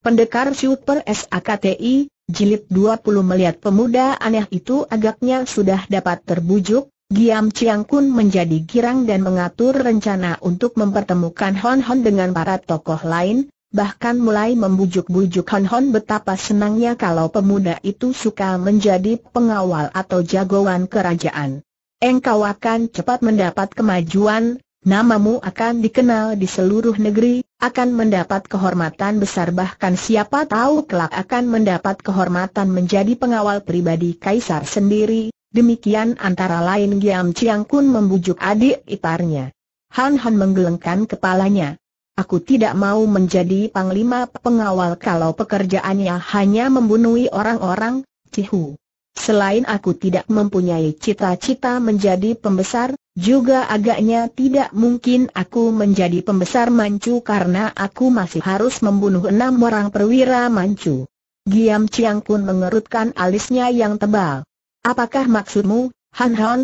Pendekar Super SAKTI, Jilid 20 melihat pemuda aneh itu agaknya sudah dapat terbujuk, Giam Chiang Kun menjadi girang dan mengatur rencana untuk mempertemukan Hon Hon dengan para tokoh lain, bahkan mulai membujuk-bujuk Hon Hon betapa senangnya kalau pemuda itu suka menjadi pengawal atau jagoan kerajaan. Engkau akan cepat mendapat kemajuan, namamu akan dikenal di seluruh negeri, akan mendapat kehormatan besar bahkan siapa tahu kelak akan mendapat kehormatan menjadi pengawal pribadi kaisar sendiri, demikian antara lain Giam Chiang Kun membujuk adik iparnya. Han Han menggelengkan kepalanya. Aku tidak mau menjadi panglima pengawal kalau pekerjaannya hanya membunuhi orang-orang, Cihu. Selain aku tidak mempunyai cita-cita menjadi pembesar, juga agaknya tidak mungkin aku menjadi pembesar mancu karena aku masih harus membunuh enam orang perwira mancu. Giam Chiang Kun mengerutkan alisnya yang tebal. Apakah maksudmu, Han Han?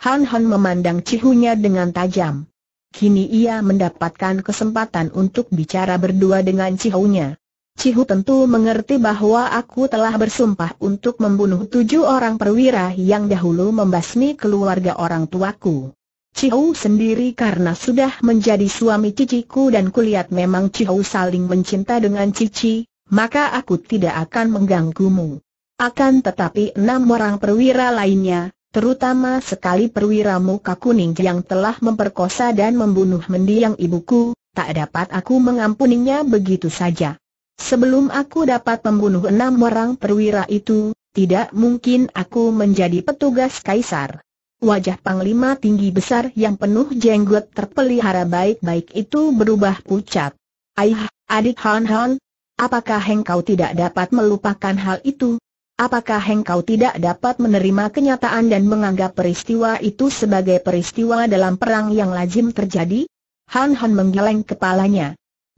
Han Han memandang cihunya dengan tajam. Kini ia mendapatkan kesempatan untuk bicara berdua dengan cihunya. Cihu tentu mengerti bahwa aku telah bersumpah untuk membunuh tujuh orang perwira yang dahulu membasmi keluarga orang tuaku. Cihu sendiri karena sudah menjadi suami ciciku dan kulihat memang Cihu saling mencinta dengan cici, maka aku tidak akan mengganggumu. Akan tetapi enam orang perwira lainnya, terutama sekali perwira muka kuning yang telah memperkosa dan membunuh mendiang ibuku, tak dapat aku mengampuninya begitu saja. Sebelum aku dapat membunuh enam orang perwira itu, tidak mungkin aku menjadi petugas kaisar. Wajah panglima tinggi besar yang penuh jenggot terpelihara baik-baik itu berubah pucat. Ayah, adik Han Han, apakah engkau tidak dapat melupakan hal itu? Apakah engkau tidak dapat menerima kenyataan dan menganggap peristiwa itu sebagai peristiwa dalam perang yang lazim terjadi? Han Han menggeleng kepalanya.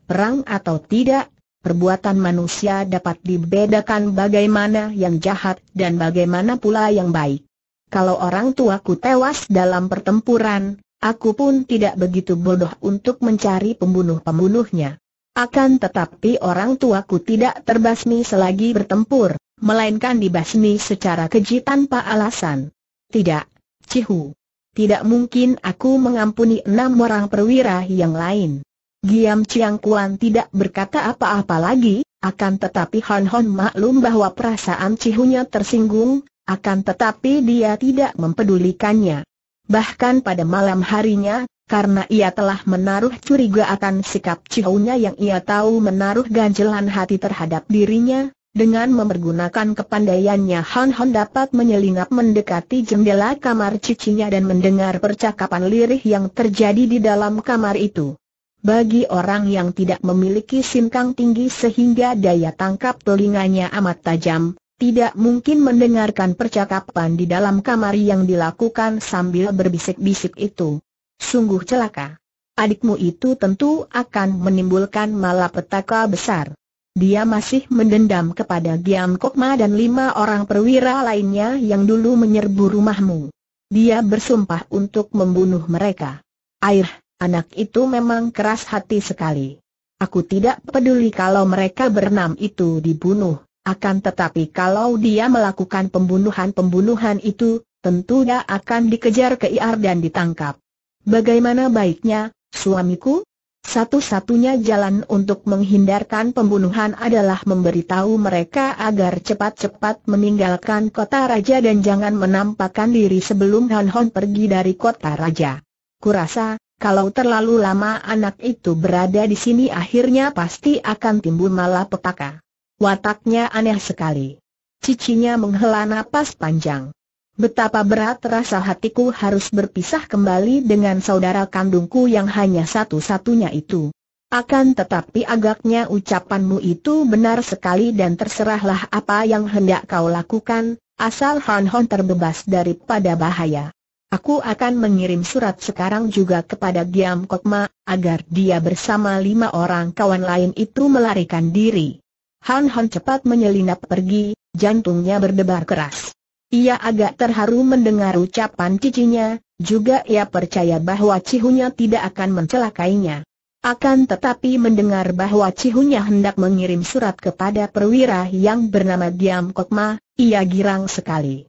Perang atau tidak, perbuatan manusia dapat dibedakan bagaimana yang jahat dan bagaimana pula yang baik. Kalau orang tuaku tewas dalam pertempuran, aku pun tidak begitu bodoh untuk mencari pembunuh-pembunuhnya. Akan tetapi orang tuaku tidak terbasmi selagi bertempur, melainkan dibasmi secara keji tanpa alasan. Tidak, Cihu. Tidak mungkin aku mengampuni enam orang perwira yang lain. Giam Chiang Kuan tidak berkata apa-apa lagi, akan tetapi Han Hon maklum bahwa perasaan Cihunya tersinggung, akan tetapi dia tidak mempedulikannya. Bahkan pada malam harinya, karena ia telah menaruh curiga akan sikap Cihunya yang ia tahu menaruh ganjelan hati terhadap dirinya, dengan memergunakan kepandaiannya Han Hon dapat menyelinap mendekati jendela kamar cucinya dan mendengar percakapan lirih yang terjadi di dalam kamar itu. Bagi orang yang tidak memiliki sinkang tinggi sehingga daya tangkap telinganya amat tajam, tidak mungkin mendengarkan percakapan di dalam kamar yang dilakukan sambil berbisik-bisik itu. Sungguh celaka. Adikmu itu tentu akan menimbulkan malapetaka besar. Dia masih mendendam kepada Giam Kokma dan lima orang perwira lainnya yang dulu menyerbu rumahmu. Dia bersumpah untuk membunuh mereka. Air Anak itu memang keras hati sekali. Aku tidak peduli kalau mereka bernam itu dibunuh, akan tetapi kalau dia melakukan pembunuhan-pembunuhan itu, tentunya akan dikejar ke IR dan ditangkap. Bagaimana baiknya, suamiku? Satu-satunya jalan untuk menghindarkan pembunuhan adalah memberitahu mereka agar cepat-cepat meninggalkan kota raja dan jangan menampakkan diri sebelum Han Hon pergi dari kota raja. Kurasa, kalau terlalu lama anak itu berada di sini akhirnya pasti akan timbul malah petaka. Wataknya aneh sekali. Cicinya menghela napas panjang. Betapa berat rasa hatiku harus berpisah kembali dengan saudara kandungku yang hanya satu-satunya itu. Akan tetapi agaknya ucapanmu itu benar sekali dan terserahlah apa yang hendak kau lakukan, asal Hon Hon terbebas daripada bahaya. Aku akan mengirim surat sekarang juga kepada Giam Kokma, agar dia bersama lima orang kawan lain itu melarikan diri. Han Han cepat menyelinap pergi, jantungnya berdebar keras. Ia agak terharu mendengar ucapan cicinya, juga ia percaya bahwa cihunya tidak akan mencelakainya. Akan tetapi mendengar bahwa cihunya hendak mengirim surat kepada perwira yang bernama Giam Kokma, ia girang sekali.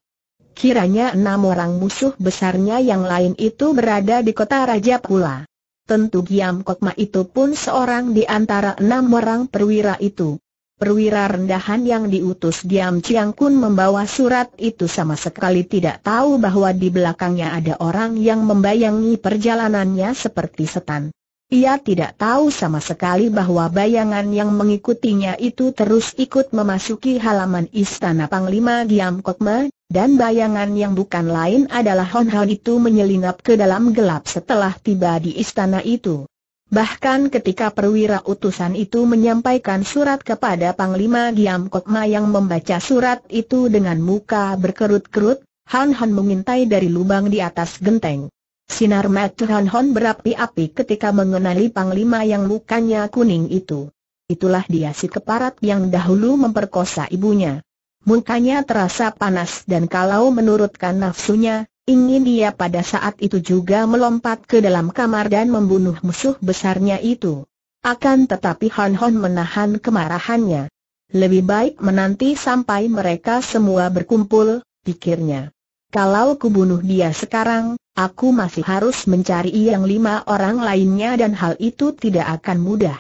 Kiranya enam orang musuh besarnya yang lain itu berada di kota Raja pula. Tentu Giam Kokma itu pun seorang di antara enam orang perwira itu. Perwira rendahan yang diutus Giam Chiang Kun membawa surat itu sama sekali tidak tahu bahwa di belakangnya ada orang yang membayangi perjalanannya seperti setan. Ia tidak tahu sama sekali bahwa bayangan yang mengikutinya itu terus ikut memasuki halaman istana Panglima Giam Kokma, dan bayangan yang bukan lain adalah Hon Hon itu menyelinap ke dalam gelap setelah tiba di istana itu. Bahkan ketika perwira utusan itu menyampaikan surat kepada Panglima Giam Kokma yang membaca surat itu dengan muka berkerut-kerut, Han Han mengintai dari lubang di atas genteng. Sinar mata Hon Hon berapi-api ketika mengenali panglima yang mukanya kuning itu. Itulah dia si keparat yang dahulu memperkosa ibunya. Mukanya terasa panas dan kalau menurutkan nafsunya, ingin dia pada saat itu juga melompat ke dalam kamar dan membunuh musuh besarnya itu. Akan tetapi Hon Hon menahan kemarahannya. Lebih baik menanti sampai mereka semua berkumpul, pikirnya. Kalau kubunuh dia sekarang, Aku masih harus mencari yang lima orang lainnya dan hal itu tidak akan mudah.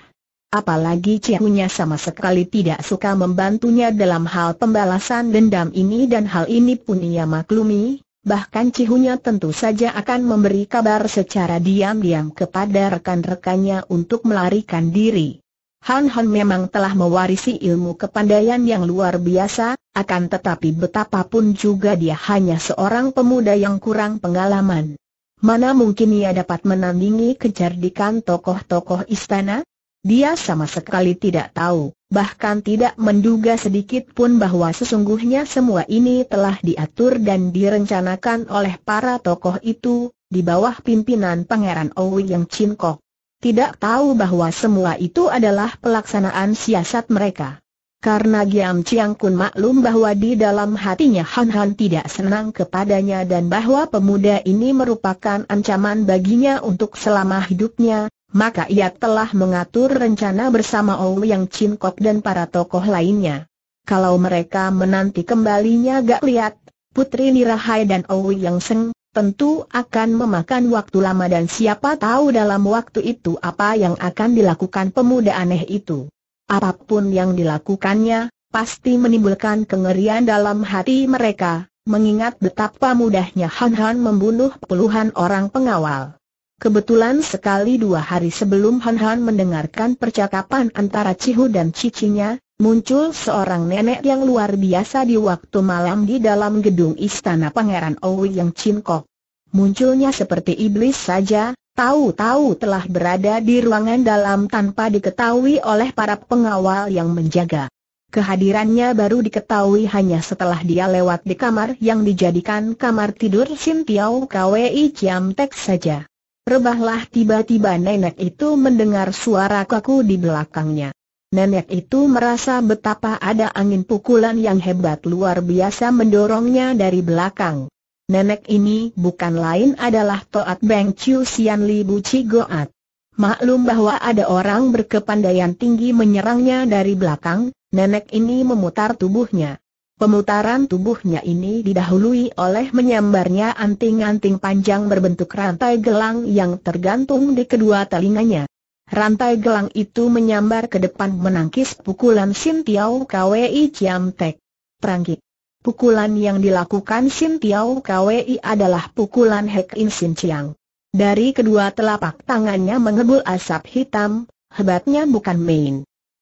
Apalagi Cihunya sama sekali tidak suka membantunya dalam hal pembalasan dendam ini dan hal ini pun ia maklumi, bahkan Cihunya tentu saja akan memberi kabar secara diam-diam kepada rekan-rekannya untuk melarikan diri. Han Han memang telah mewarisi ilmu kepandaian yang luar biasa, akan tetapi betapapun juga dia hanya seorang pemuda yang kurang pengalaman. Mana mungkin ia dapat menandingi kecerdikan tokoh-tokoh istana? Dia sama sekali tidak tahu, bahkan tidak menduga sedikit pun bahwa sesungguhnya semua ini telah diatur dan direncanakan oleh para tokoh itu, di bawah pimpinan Pangeran Owi yang Chin Kok tidak tahu bahwa semua itu adalah pelaksanaan siasat mereka. Karena Giam Chiang Kun maklum bahwa di dalam hatinya Han Han tidak senang kepadanya dan bahwa pemuda ini merupakan ancaman baginya untuk selama hidupnya, maka ia telah mengatur rencana bersama yang Chin Kok dan para tokoh lainnya. Kalau mereka menanti kembalinya Gak Liat, Putri Nirahai dan yang Seng, tentu akan memakan waktu lama dan siapa tahu dalam waktu itu apa yang akan dilakukan pemuda aneh itu. Apapun yang dilakukannya, pasti menimbulkan kengerian dalam hati mereka, mengingat betapa mudahnya Han Han membunuh puluhan orang pengawal. Kebetulan sekali dua hari sebelum Han Han mendengarkan percakapan antara Cihu dan cicinya, Muncul seorang nenek yang luar biasa di waktu malam di dalam gedung istana Pangeran Owi yang Cinkok. Munculnya seperti iblis saja, tahu-tahu telah berada di ruangan dalam tanpa diketahui oleh para pengawal yang menjaga. Kehadirannya baru diketahui hanya setelah dia lewat di kamar yang dijadikan kamar tidur Sin Tiao Kwei Tek saja. Rebahlah tiba-tiba nenek itu mendengar suara kaku di belakangnya. Nenek itu merasa betapa ada angin pukulan yang hebat luar biasa mendorongnya dari belakang. Nenek ini bukan lain adalah Toat Beng Chiu Sian Li Bu Chi Goat. Maklum bahwa ada orang berkepandaian tinggi menyerangnya dari belakang, nenek ini memutar tubuhnya. Pemutaran tubuhnya ini didahului oleh menyambarnya anting-anting panjang berbentuk rantai gelang yang tergantung di kedua telinganya rantai gelang itu menyambar ke depan menangkis pukulan Sin Tiao Kwei Chiam Tek. Perangkit. Pukulan yang dilakukan Sin Tiao Kwei adalah pukulan Hek In Sin Chiang. Dari kedua telapak tangannya mengebul asap hitam, hebatnya bukan main.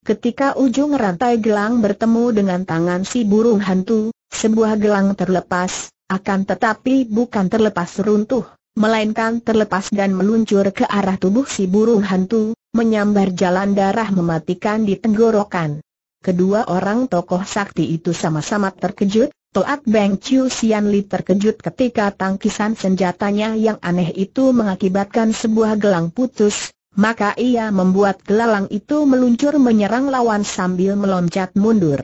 Ketika ujung rantai gelang bertemu dengan tangan si burung hantu, sebuah gelang terlepas, akan tetapi bukan terlepas runtuh, melainkan terlepas dan meluncur ke arah tubuh si burung hantu, menyambar jalan darah mematikan di tenggorokan. Kedua orang tokoh sakti itu sama-sama terkejut, Toat Beng Chiu Sian Li terkejut ketika tangkisan senjatanya yang aneh itu mengakibatkan sebuah gelang putus, maka ia membuat gelang itu meluncur menyerang lawan sambil meloncat mundur.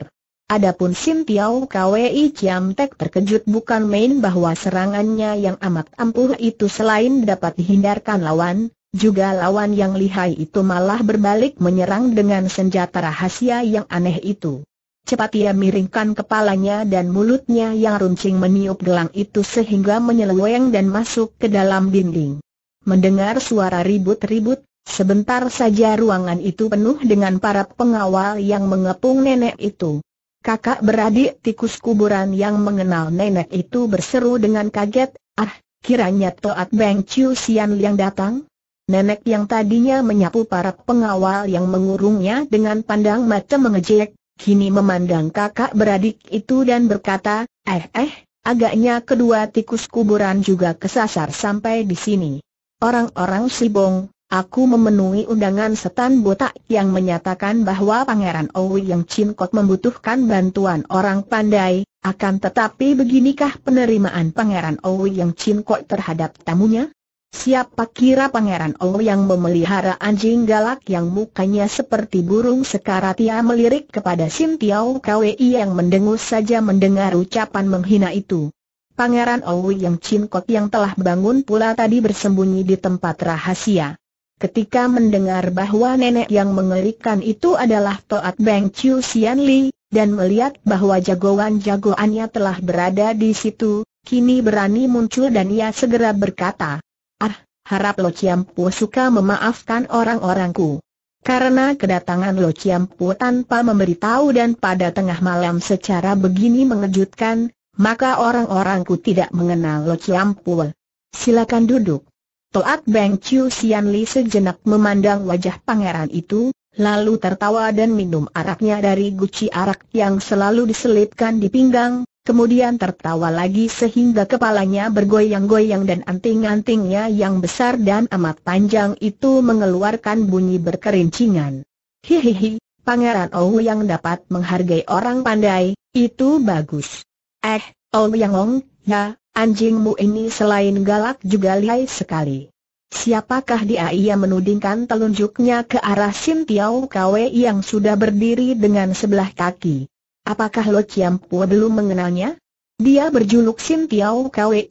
Adapun Sim Tiao Kwi Chiam Tek terkejut bukan main bahwa serangannya yang amat ampuh itu selain dapat dihindarkan lawan, juga lawan yang lihai itu malah berbalik menyerang dengan senjata rahasia yang aneh itu. Cepat ia miringkan kepalanya dan mulutnya yang runcing meniup gelang itu sehingga menyeleweng dan masuk ke dalam dinding. Mendengar suara ribut-ribut, sebentar saja ruangan itu penuh dengan para pengawal yang mengepung nenek itu. Kakak beradik tikus kuburan yang mengenal nenek itu berseru dengan kaget, ah, kiranya Toat Beng Chiu Sian yang datang? Nenek yang tadinya menyapu para pengawal yang mengurungnya dengan pandang mata mengejek, kini memandang kakak beradik itu dan berkata, eh eh, agaknya kedua tikus kuburan juga kesasar sampai di sini. Orang-orang Sibong, Aku memenuhi undangan setan botak yang menyatakan bahwa Pangeran Owi yang Cinkot membutuhkan bantuan orang pandai, akan tetapi beginikah penerimaan Pangeran Owi yang Cinkot terhadap tamunya? Siapa kira Pangeran Owi yang memelihara anjing galak yang mukanya seperti burung sekarat ia melirik kepada Sim Tiao Kwi yang mendengus saja mendengar ucapan menghina itu. Pangeran Owi yang Cinkot yang telah bangun pula tadi bersembunyi di tempat rahasia. Ketika mendengar bahwa nenek yang mengerikan itu adalah Toat Beng Chiu Sian Li, dan melihat bahwa jagoan-jagoannya telah berada di situ, kini berani muncul dan ia segera berkata, Ah, harap Lo Pu suka memaafkan orang-orangku. Karena kedatangan Lo Pu tanpa memberitahu dan pada tengah malam secara begini mengejutkan, maka orang-orangku tidak mengenal Lo Pu. Silakan duduk. Toat Beng Chiu Sian Li sejenak memandang wajah pangeran itu, lalu tertawa dan minum araknya dari guci arak yang selalu diselipkan di pinggang, kemudian tertawa lagi sehingga kepalanya bergoyang-goyang dan anting-antingnya yang besar dan amat panjang itu mengeluarkan bunyi berkerincingan. Hihihi, Pangeran Ou yang dapat menghargai orang pandai, itu bagus. Eh, Ou Yang Ong, ya, Anjingmu ini selain galak juga lihai sekali. Siapakah dia ia menudingkan telunjuknya ke arah Sim Tiau Kwe yang sudah berdiri dengan sebelah kaki. Apakah Lo Chiam Pua belum mengenalnya? Dia berjuluk Sim Tiau Kwe.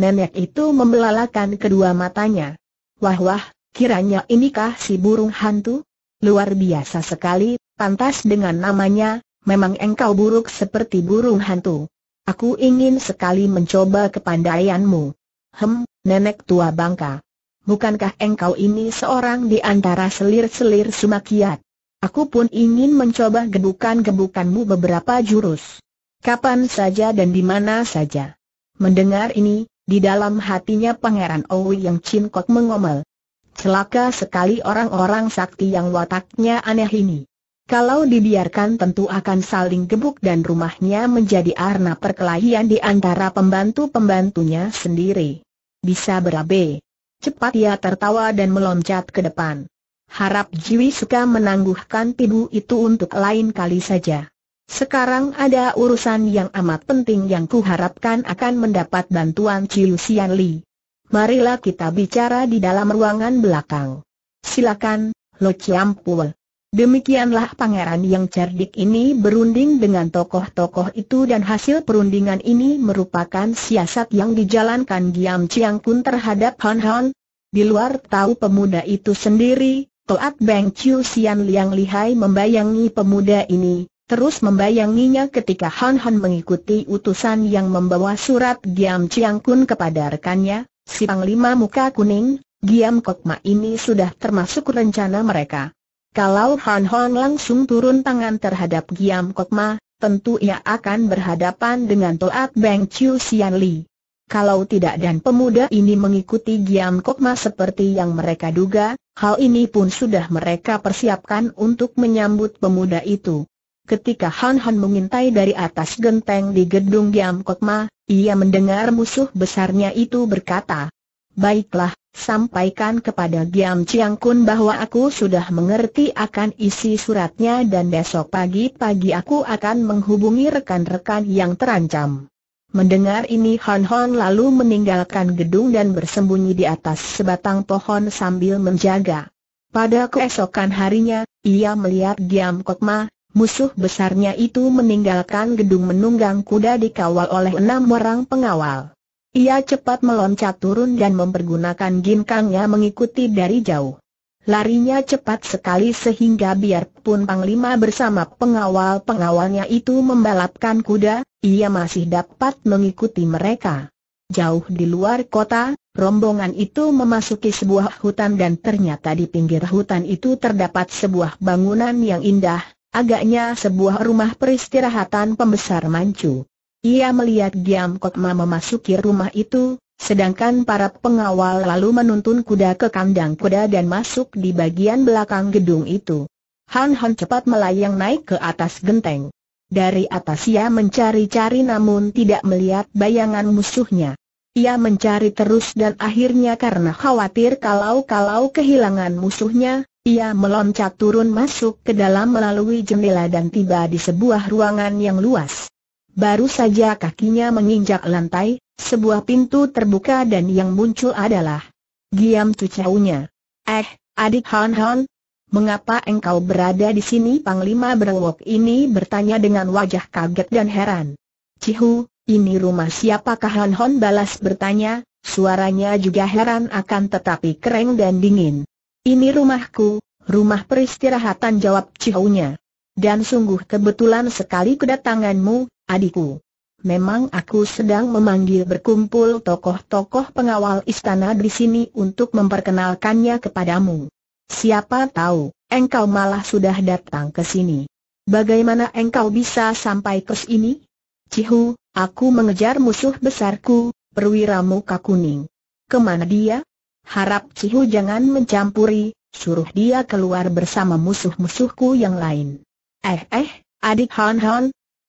Nenek itu membelalakan kedua matanya. Wah wah, kiranya inikah si burung hantu? Luar biasa sekali, pantas dengan namanya, memang engkau buruk seperti burung hantu. Aku ingin sekali mencoba kepandaianmu. Hem, nenek tua bangka. Bukankah engkau ini seorang di antara selir-selir sumakiat? Aku pun ingin mencoba gebukan-gebukanmu beberapa jurus. Kapan saja dan di mana saja. Mendengar ini, di dalam hatinya Pangeran Owi yang cincok mengomel. Celaka sekali orang-orang sakti yang wataknya aneh ini. Kalau dibiarkan tentu akan saling gebuk dan rumahnya menjadi arena perkelahian di antara pembantu-pembantunya sendiri. Bisa berabe. Cepat ia tertawa dan meloncat ke depan. Harap Jiwi suka menangguhkan pibu itu untuk lain kali saja. Sekarang ada urusan yang amat penting yang kuharapkan akan mendapat bantuan Sian Li. Marilah kita bicara di dalam ruangan belakang. Silakan, Lo Pul. Demikianlah pangeran yang cerdik ini berunding dengan tokoh-tokoh itu dan hasil perundingan ini merupakan siasat yang dijalankan Giam Chiang Kun terhadap Han Han. Di luar tahu pemuda itu sendiri, Toat Beng Chiu Sian Liang Lihai membayangi pemuda ini, terus membayanginya ketika Han Han mengikuti utusan yang membawa surat Giam Chiang Kun kepada rekannya, si Panglima Muka Kuning, Giam Kokma ini sudah termasuk rencana mereka. Kalau Han Hon langsung turun tangan terhadap Giam Kok Ma, tentu ia akan berhadapan dengan Toat Beng Chiu Sian Li. Kalau tidak dan pemuda ini mengikuti Giam Kok Ma seperti yang mereka duga, hal ini pun sudah mereka persiapkan untuk menyambut pemuda itu. Ketika Han Han mengintai dari atas genteng di gedung Giam Kok Ma, ia mendengar musuh besarnya itu berkata, Baiklah, Sampaikan kepada Giam Chiang Kun bahwa aku sudah mengerti akan isi suratnya dan besok pagi-pagi aku akan menghubungi rekan-rekan yang terancam. Mendengar ini Hon Hon lalu meninggalkan gedung dan bersembunyi di atas sebatang pohon sambil menjaga. Pada keesokan harinya, ia melihat Giam Ma, musuh besarnya itu meninggalkan gedung menunggang kuda dikawal oleh enam orang pengawal. Ia cepat meloncat turun dan mempergunakan ginkangnya mengikuti dari jauh. Larinya cepat sekali sehingga biarpun Panglima bersama pengawal-pengawalnya itu membalapkan kuda, ia masih dapat mengikuti mereka. Jauh di luar kota, rombongan itu memasuki sebuah hutan dan ternyata di pinggir hutan itu terdapat sebuah bangunan yang indah, agaknya sebuah rumah peristirahatan pembesar mancu. Ia melihat Giam Kotma memasuki rumah itu, sedangkan para pengawal lalu menuntun kuda ke kandang kuda dan masuk di bagian belakang gedung itu. Han Han cepat melayang naik ke atas genteng. Dari atas ia mencari-cari namun tidak melihat bayangan musuhnya. Ia mencari terus dan akhirnya karena khawatir kalau-kalau kehilangan musuhnya, ia meloncat turun masuk ke dalam melalui jendela dan tiba di sebuah ruangan yang luas. Baru saja kakinya menginjak lantai, sebuah pintu terbuka dan yang muncul adalah Giam cucaunya. Eh, adik Han Han, mengapa engkau berada di sini? Panglima berwok ini bertanya dengan wajah kaget dan heran. Cihu, ini rumah siapakah Han Han balas bertanya, suaranya juga heran akan tetapi kering dan dingin. Ini rumahku, rumah peristirahatan jawab Cihunya. Dan sungguh kebetulan sekali kedatanganmu, adikku. Memang aku sedang memanggil berkumpul tokoh-tokoh pengawal istana di sini untuk memperkenalkannya kepadamu. Siapa tahu, engkau malah sudah datang ke sini. Bagaimana engkau bisa sampai ke sini? Cihu, aku mengejar musuh besarku, perwira muka kuning. Kemana dia? Harap Cihu jangan mencampuri, suruh dia keluar bersama musuh-musuhku yang lain. Eh eh, adik Han Han,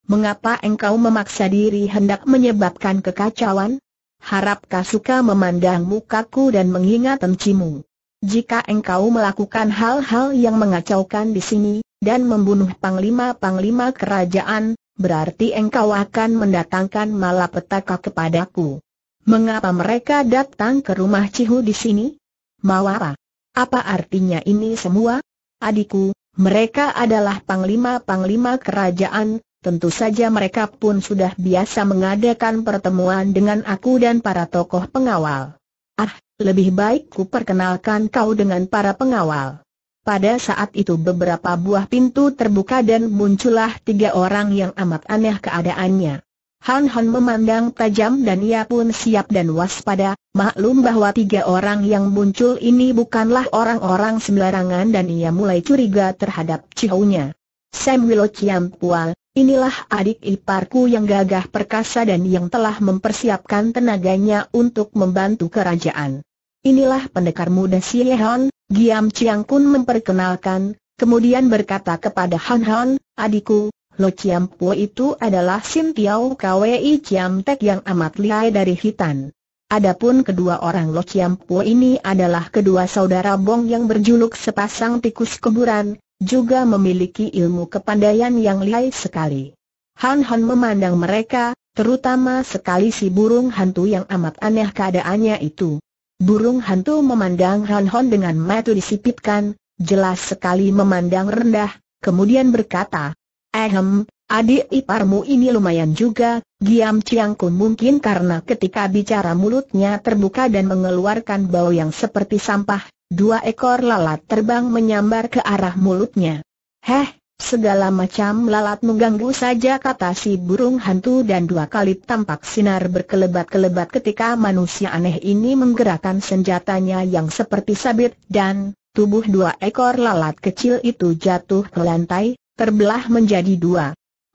mengapa engkau memaksa diri hendak menyebabkan kekacauan? Harap suka memandang mukaku dan mengingat encimu. Jika engkau melakukan hal-hal yang mengacaukan di sini, dan membunuh panglima-panglima kerajaan, berarti engkau akan mendatangkan malapetaka kepadaku. Mengapa mereka datang ke rumah Cihu di sini? Mau Apa artinya ini semua? Adikku, mereka adalah panglima-panglima kerajaan, Tentu saja mereka pun sudah biasa mengadakan pertemuan dengan aku dan para tokoh pengawal. Ah, lebih baik ku perkenalkan kau dengan para pengawal. Pada saat itu beberapa buah pintu terbuka dan muncullah tiga orang yang amat aneh keadaannya. Han Han memandang tajam dan ia pun siap dan waspada, maklum bahwa tiga orang yang muncul ini bukanlah orang-orang sembarangan dan ia mulai curiga terhadap Cihounya. Sam Samuel Pual, inilah adik iparku yang gagah perkasa dan yang telah mempersiapkan tenaganya untuk membantu kerajaan. Inilah pendekar muda si Hon, Giam Chiang Kun memperkenalkan, kemudian berkata kepada Han Han, adikku, Lo Chiam Pua itu adalah Sim Tiao Kwei Chiam Tek yang amat lihai dari Hitan. Adapun kedua orang Lo Chiam Pua ini adalah kedua saudara Bong yang berjuluk sepasang tikus kuburan, juga memiliki ilmu kepandaian yang lihai sekali. Han Han memandang mereka, terutama sekali si burung hantu yang amat aneh keadaannya itu. Burung hantu memandang Han Han dengan mata disipitkan, jelas sekali memandang rendah, kemudian berkata, Ehem, adik iparmu ini lumayan juga, Giam Chiang Kun mungkin karena ketika bicara mulutnya terbuka dan mengeluarkan bau yang seperti sampah, Dua ekor lalat terbang menyambar ke arah mulutnya. Heh, segala macam lalat mengganggu saja kata si burung hantu dan dua kali tampak sinar berkelebat-kelebat ketika manusia aneh ini menggerakkan senjatanya yang seperti sabit dan tubuh dua ekor lalat kecil itu jatuh ke lantai, terbelah menjadi dua.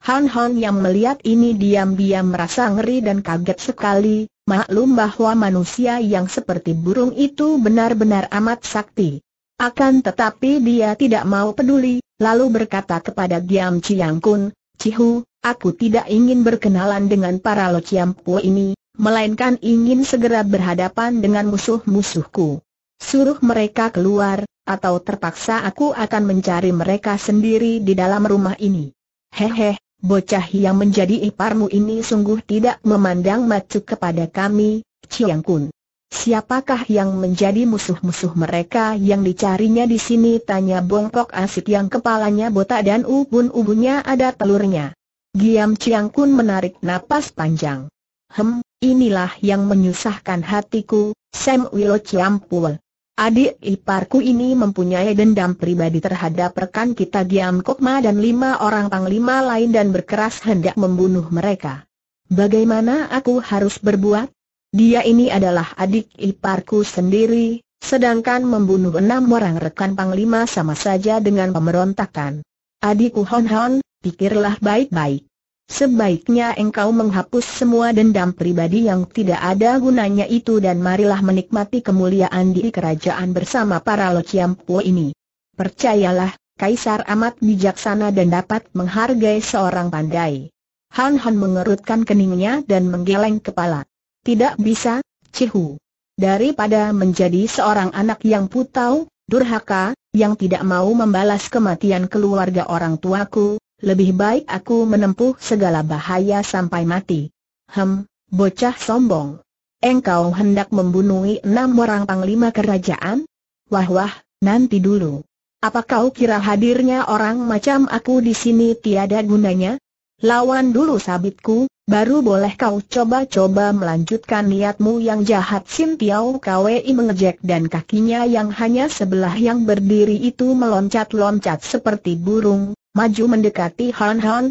Han Han yang melihat ini diam-diam merasa ngeri dan kaget sekali, maklum bahwa manusia yang seperti burung itu benar-benar amat sakti. Akan tetapi dia tidak mau peduli, lalu berkata kepada Giam Chiang Kun, Cihu, aku tidak ingin berkenalan dengan para Lo Chiam Pu ini, melainkan ingin segera berhadapan dengan musuh-musuhku. Suruh mereka keluar, atau terpaksa aku akan mencari mereka sendiri di dalam rumah ini. Hehe, Bocah yang menjadi iparmu ini sungguh tidak memandang macu kepada kami, Chiang Kun. Siapakah yang menjadi musuh-musuh mereka yang dicarinya di sini? Tanya bongkok asit yang kepalanya botak dan ubun-ubunnya ada telurnya. Giam Chiang Kun menarik napas panjang. Hem, inilah yang menyusahkan hatiku, Sam Wilo Pul. Adik iparku ini mempunyai dendam pribadi terhadap rekan kita Giam Kokma dan lima orang panglima lain dan berkeras hendak membunuh mereka. Bagaimana aku harus berbuat? Dia ini adalah adik iparku sendiri, sedangkan membunuh enam orang rekan panglima sama saja dengan pemberontakan. Adikku Hon Hon, pikirlah baik-baik. Sebaiknya engkau menghapus semua dendam pribadi yang tidak ada gunanya itu dan marilah menikmati kemuliaan di kerajaan bersama para Lociampo ini. Percayalah, Kaisar amat bijaksana dan dapat menghargai seorang pandai. Han Han mengerutkan keningnya dan menggeleng kepala. Tidak bisa, Cihu. Daripada menjadi seorang anak yang putau, durhaka, yang tidak mau membalas kematian keluarga orang tuaku, lebih baik aku menempuh segala bahaya sampai mati. Hem, bocah sombong. Engkau hendak membunuh enam orang panglima kerajaan? Wah wah, nanti dulu. Apa kau kira hadirnya orang macam aku di sini tiada gunanya? Lawan dulu sabitku, baru boleh kau coba-coba melanjutkan niatmu yang jahat Sintiau Tiao Kwei mengejek dan kakinya yang hanya sebelah yang berdiri itu meloncat-loncat seperti burung, Maju mendekati Han Han,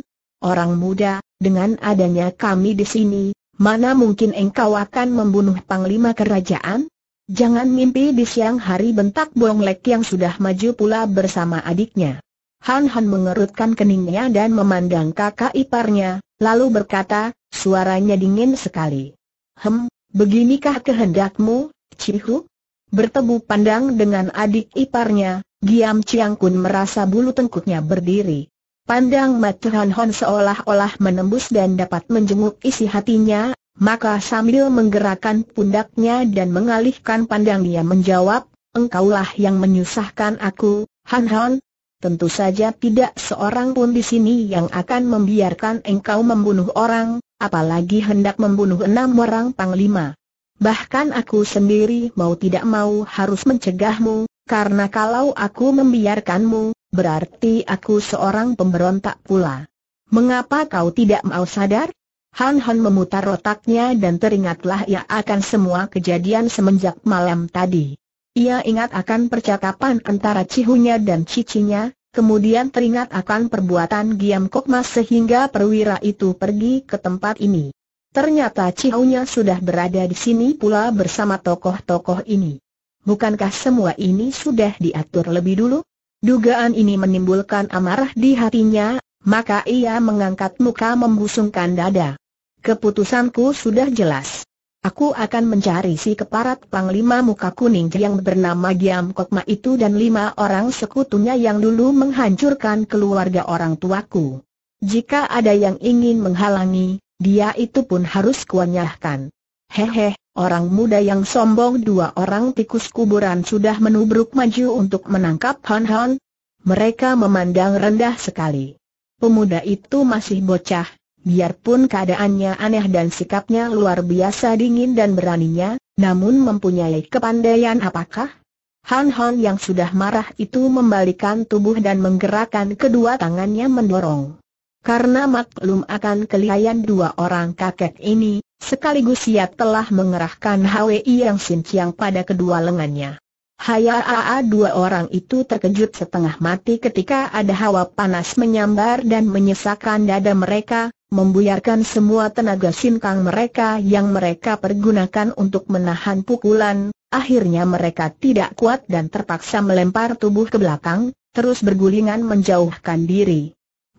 orang muda, dengan adanya kami di sini, mana mungkin engkau akan membunuh panglima kerajaan? Jangan mimpi di siang hari bentak Bong yang sudah maju pula bersama adiknya. Han Han mengerutkan keningnya dan memandang kakak iparnya, lalu berkata, suaranya dingin sekali. Hem, beginikah kehendakmu, Cihu? Bertemu pandang dengan adik iparnya, Giam Chiang Kun merasa bulu tengkuknya berdiri. Pandang mata Han Hon seolah-olah menembus dan dapat menjenguk isi hatinya, maka sambil menggerakkan pundaknya dan mengalihkan pandang dia menjawab, engkaulah yang menyusahkan aku, Han Hon. Tentu saja tidak seorang pun di sini yang akan membiarkan engkau membunuh orang, apalagi hendak membunuh enam orang panglima. Bahkan aku sendiri mau tidak mau harus mencegahmu, karena kalau aku membiarkanmu, berarti aku seorang pemberontak pula. Mengapa kau tidak mau sadar? Han Han memutar otaknya dan teringatlah ia akan semua kejadian semenjak malam tadi. Ia ingat akan percakapan antara cihunya dan cicinya, kemudian teringat akan perbuatan Giam Kok Mas sehingga perwira itu pergi ke tempat ini. Ternyata cihunya sudah berada di sini pula bersama tokoh-tokoh ini. Bukankah semua ini sudah diatur lebih dulu? Dugaan ini menimbulkan amarah di hatinya, maka ia mengangkat muka membusungkan dada. Keputusanku sudah jelas. Aku akan mencari si keparat panglima muka kuning yang bernama Giam Kokma itu dan lima orang sekutunya yang dulu menghancurkan keluarga orang tuaku. Jika ada yang ingin menghalangi, dia itu pun harus kuanyahkan. Hehehe. Orang muda yang sombong dua orang tikus kuburan sudah menubruk maju untuk menangkap Han Han. Mereka memandang rendah sekali. Pemuda itu masih bocah, biarpun keadaannya aneh dan sikapnya luar biasa dingin dan beraninya, namun mempunyai kepandaian apakah? Han Han yang sudah marah itu membalikan tubuh dan menggerakkan kedua tangannya mendorong. Karena maklum akan kelihayan dua orang kakek ini, Sekaligus ia telah mengerahkan HWI yang sinciang pada kedua lengannya. Hayaa dua orang itu terkejut setengah mati ketika ada hawa panas menyambar dan menyesakkan dada mereka, membuyarkan semua tenaga sinkang mereka yang mereka pergunakan untuk menahan pukulan, akhirnya mereka tidak kuat dan terpaksa melempar tubuh ke belakang, terus bergulingan menjauhkan diri.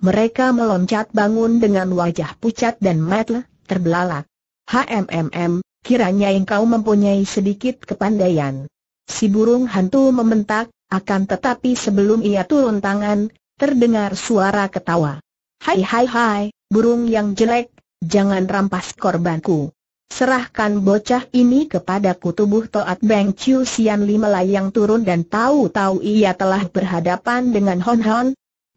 Mereka meloncat bangun dengan wajah pucat dan metel, terbelalak. HMMM, kiranya engkau mempunyai sedikit kepandaian. Si burung hantu membentak, akan tetapi sebelum ia turun tangan, terdengar suara ketawa. Hai hai hai, burung yang jelek, jangan rampas korbanku. Serahkan bocah ini kepadaku tubuh Toat Beng Chiu Sian Li melayang turun dan tahu-tahu ia telah berhadapan dengan Hon Hon.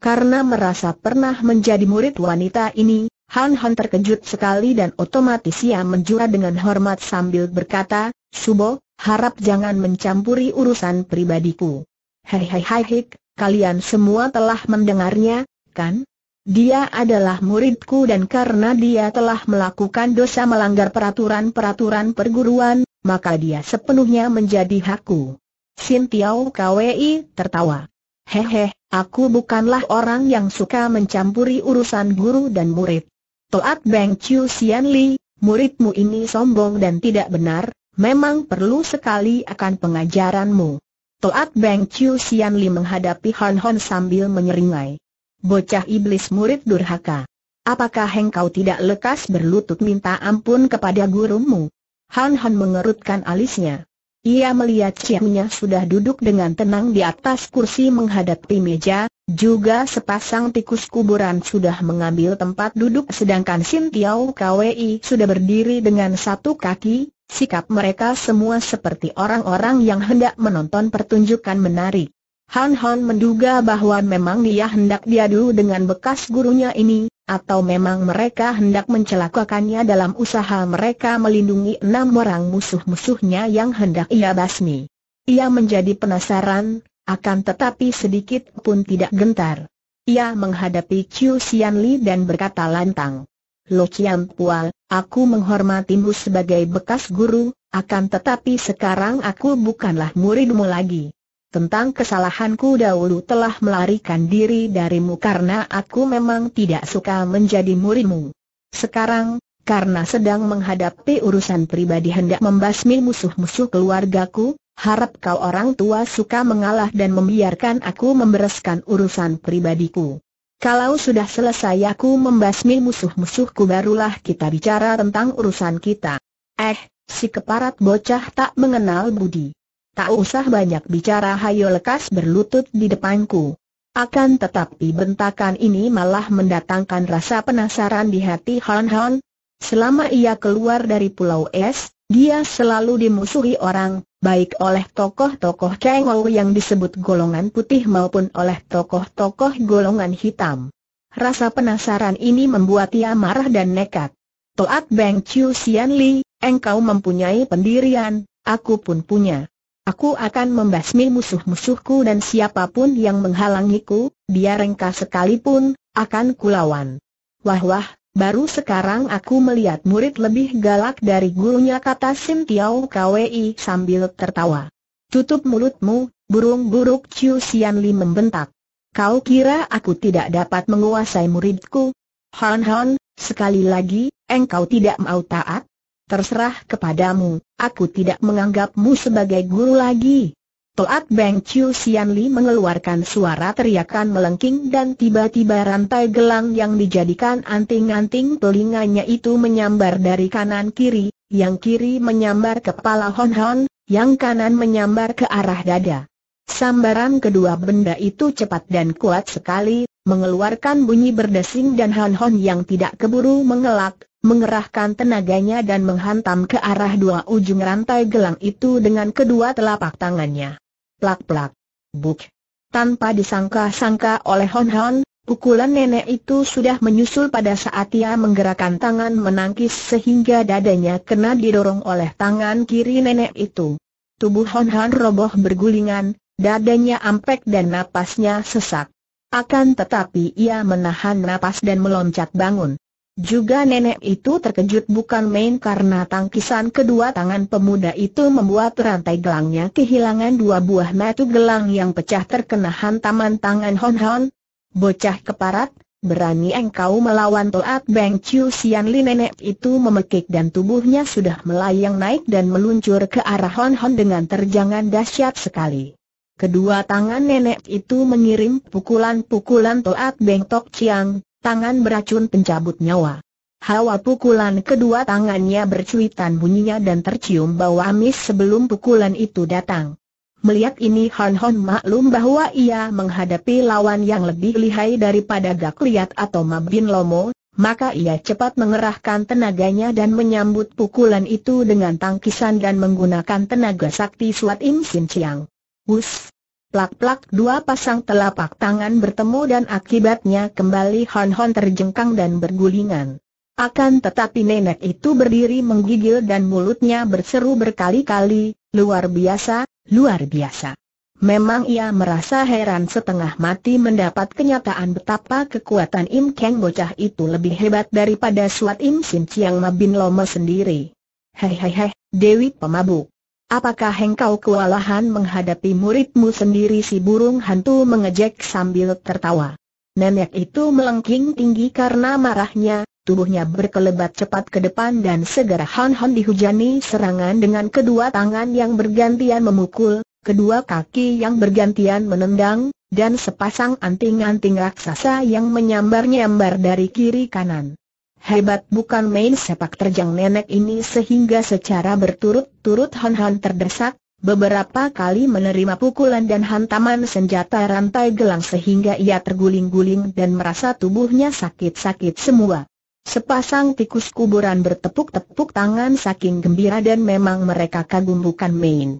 Karena merasa pernah menjadi murid wanita ini, Han Han terkejut sekali dan otomatis ia menjura dengan hormat sambil berkata, Subo, harap jangan mencampuri urusan pribadiku. Hei hei hei hik, kalian semua telah mendengarnya, kan? Dia adalah muridku dan karena dia telah melakukan dosa melanggar peraturan-peraturan perguruan, maka dia sepenuhnya menjadi hakku. Sin Tiao Kwei tertawa. Hehe, aku bukanlah orang yang suka mencampuri urusan guru dan murid. Toat Beng Chiu Sian Li, muridmu ini sombong dan tidak benar, memang perlu sekali akan pengajaranmu. Toat Beng Chiu Sian Li menghadapi Han Hon sambil menyeringai. Bocah iblis murid durhaka. Apakah engkau tidak lekas berlutut minta ampun kepada gurumu? Han Han mengerutkan alisnya. Ia melihat ciumnya sudah duduk dengan tenang di atas kursi menghadapi meja, juga sepasang tikus kuburan sudah mengambil tempat duduk sedangkan Sin Tiau Kwei sudah berdiri dengan satu kaki, sikap mereka semua seperti orang-orang yang hendak menonton pertunjukan menari. Han Han menduga bahwa memang dia hendak diadu dengan bekas gurunya ini, atau memang mereka hendak mencelakakannya dalam usaha mereka melindungi enam orang musuh-musuhnya yang hendak ia basmi. Ia menjadi penasaran, akan tetapi sedikit pun tidak gentar. Ia menghadapi Chiu Xian Li dan berkata lantang. Lo Chiam Pua, aku menghormatimu sebagai bekas guru, akan tetapi sekarang aku bukanlah muridmu lagi tentang kesalahanku dahulu telah melarikan diri darimu karena aku memang tidak suka menjadi muridmu. Sekarang, karena sedang menghadapi urusan pribadi hendak membasmi musuh-musuh keluargaku, harap kau orang tua suka mengalah dan membiarkan aku membereskan urusan pribadiku. Kalau sudah selesai aku membasmi musuh-musuhku barulah kita bicara tentang urusan kita. Eh, si keparat bocah tak mengenal budi. Tak usah banyak bicara hayo lekas berlutut di depanku. Akan tetapi bentakan ini malah mendatangkan rasa penasaran di hati Han Han. Selama ia keluar dari Pulau Es, dia selalu dimusuhi orang, baik oleh tokoh-tokoh cengol yang disebut golongan putih maupun oleh tokoh-tokoh golongan hitam. Rasa penasaran ini membuat ia marah dan nekat. Toat Beng Chiu Xian Li, engkau mempunyai pendirian, aku pun punya. Aku akan membasmi musuh-musuhku dan siapapun yang menghalangiku, biar engkau sekalipun, akan kulawan. Wah wah, baru sekarang aku melihat murid lebih galak dari gurunya kata Sim Tiao Kwi sambil tertawa. Tutup mulutmu, burung buruk Chiu Sian Li membentak. Kau kira aku tidak dapat menguasai muridku? Hon Hon, sekali lagi, engkau tidak mau taat? terserah kepadamu, aku tidak menganggapmu sebagai guru lagi. Toat Beng Chiu Sian Li mengeluarkan suara teriakan melengking dan tiba-tiba rantai gelang yang dijadikan anting-anting telinganya itu menyambar dari kanan kiri, yang kiri menyambar kepala Hon Hon, yang kanan menyambar ke arah dada. Sambaran kedua benda itu cepat dan kuat sekali, mengeluarkan bunyi berdesing dan Hon Hon yang tidak keburu mengelak, mengerahkan tenaganya dan menghantam ke arah dua ujung rantai gelang itu dengan kedua telapak tangannya. Plak-plak. Buk. Tanpa disangka-sangka oleh Hon Hon, pukulan nenek itu sudah menyusul pada saat ia menggerakkan tangan menangkis sehingga dadanya kena didorong oleh tangan kiri nenek itu. Tubuh Hon Hon roboh bergulingan, dadanya ampek dan napasnya sesak. Akan tetapi ia menahan napas dan meloncat bangun. Juga nenek itu terkejut bukan main karena tangkisan kedua tangan pemuda itu membuat rantai gelangnya kehilangan dua buah metu gelang yang pecah terkena hantaman tangan Hon Hon. Bocah keparat, berani engkau melawan Toat Beng Chiu Sian Li nenek itu memekik dan tubuhnya sudah melayang naik dan meluncur ke arah Hon Hon dengan terjangan dahsyat sekali. Kedua tangan nenek itu mengirim pukulan-pukulan Toat Beng Tok Chiang, Tangan beracun pencabut nyawa. Hawa pukulan kedua tangannya bercuitan bunyinya dan tercium bau amis sebelum pukulan itu datang. Melihat ini Han Hon maklum bahwa ia menghadapi lawan yang lebih lihai daripada Gak Liat atau Mabin Lomo, maka ia cepat mengerahkan tenaganya dan menyambut pukulan itu dengan tangkisan dan menggunakan tenaga sakti Suat Im Sin Chiang. Wus! plak-plak dua pasang telapak tangan bertemu dan akibatnya kembali Hon Hon terjengkang dan bergulingan. Akan tetapi nenek itu berdiri menggigil dan mulutnya berseru berkali-kali, luar biasa, luar biasa. Memang ia merasa heran setengah mati mendapat kenyataan betapa kekuatan Im keng bocah itu lebih hebat daripada Suat Im Sim Chiang mabin Lomo Loma sendiri. Hei hei hei, Dewi pemabuk. Apakah engkau kewalahan menghadapi muridmu sendiri si burung hantu mengejek sambil tertawa. Nenek itu melengking tinggi karena marahnya, tubuhnya berkelebat cepat ke depan dan segera Han Han dihujani serangan dengan kedua tangan yang bergantian memukul, kedua kaki yang bergantian menendang, dan sepasang anting-anting raksasa yang menyambar-nyambar dari kiri kanan. Hebat bukan main sepak terjang nenek ini sehingga secara berturut-turut Han Han terdesak, beberapa kali menerima pukulan dan hantaman senjata rantai gelang sehingga ia terguling-guling dan merasa tubuhnya sakit-sakit semua. Sepasang tikus kuburan bertepuk-tepuk tangan saking gembira dan memang mereka kagum bukan main.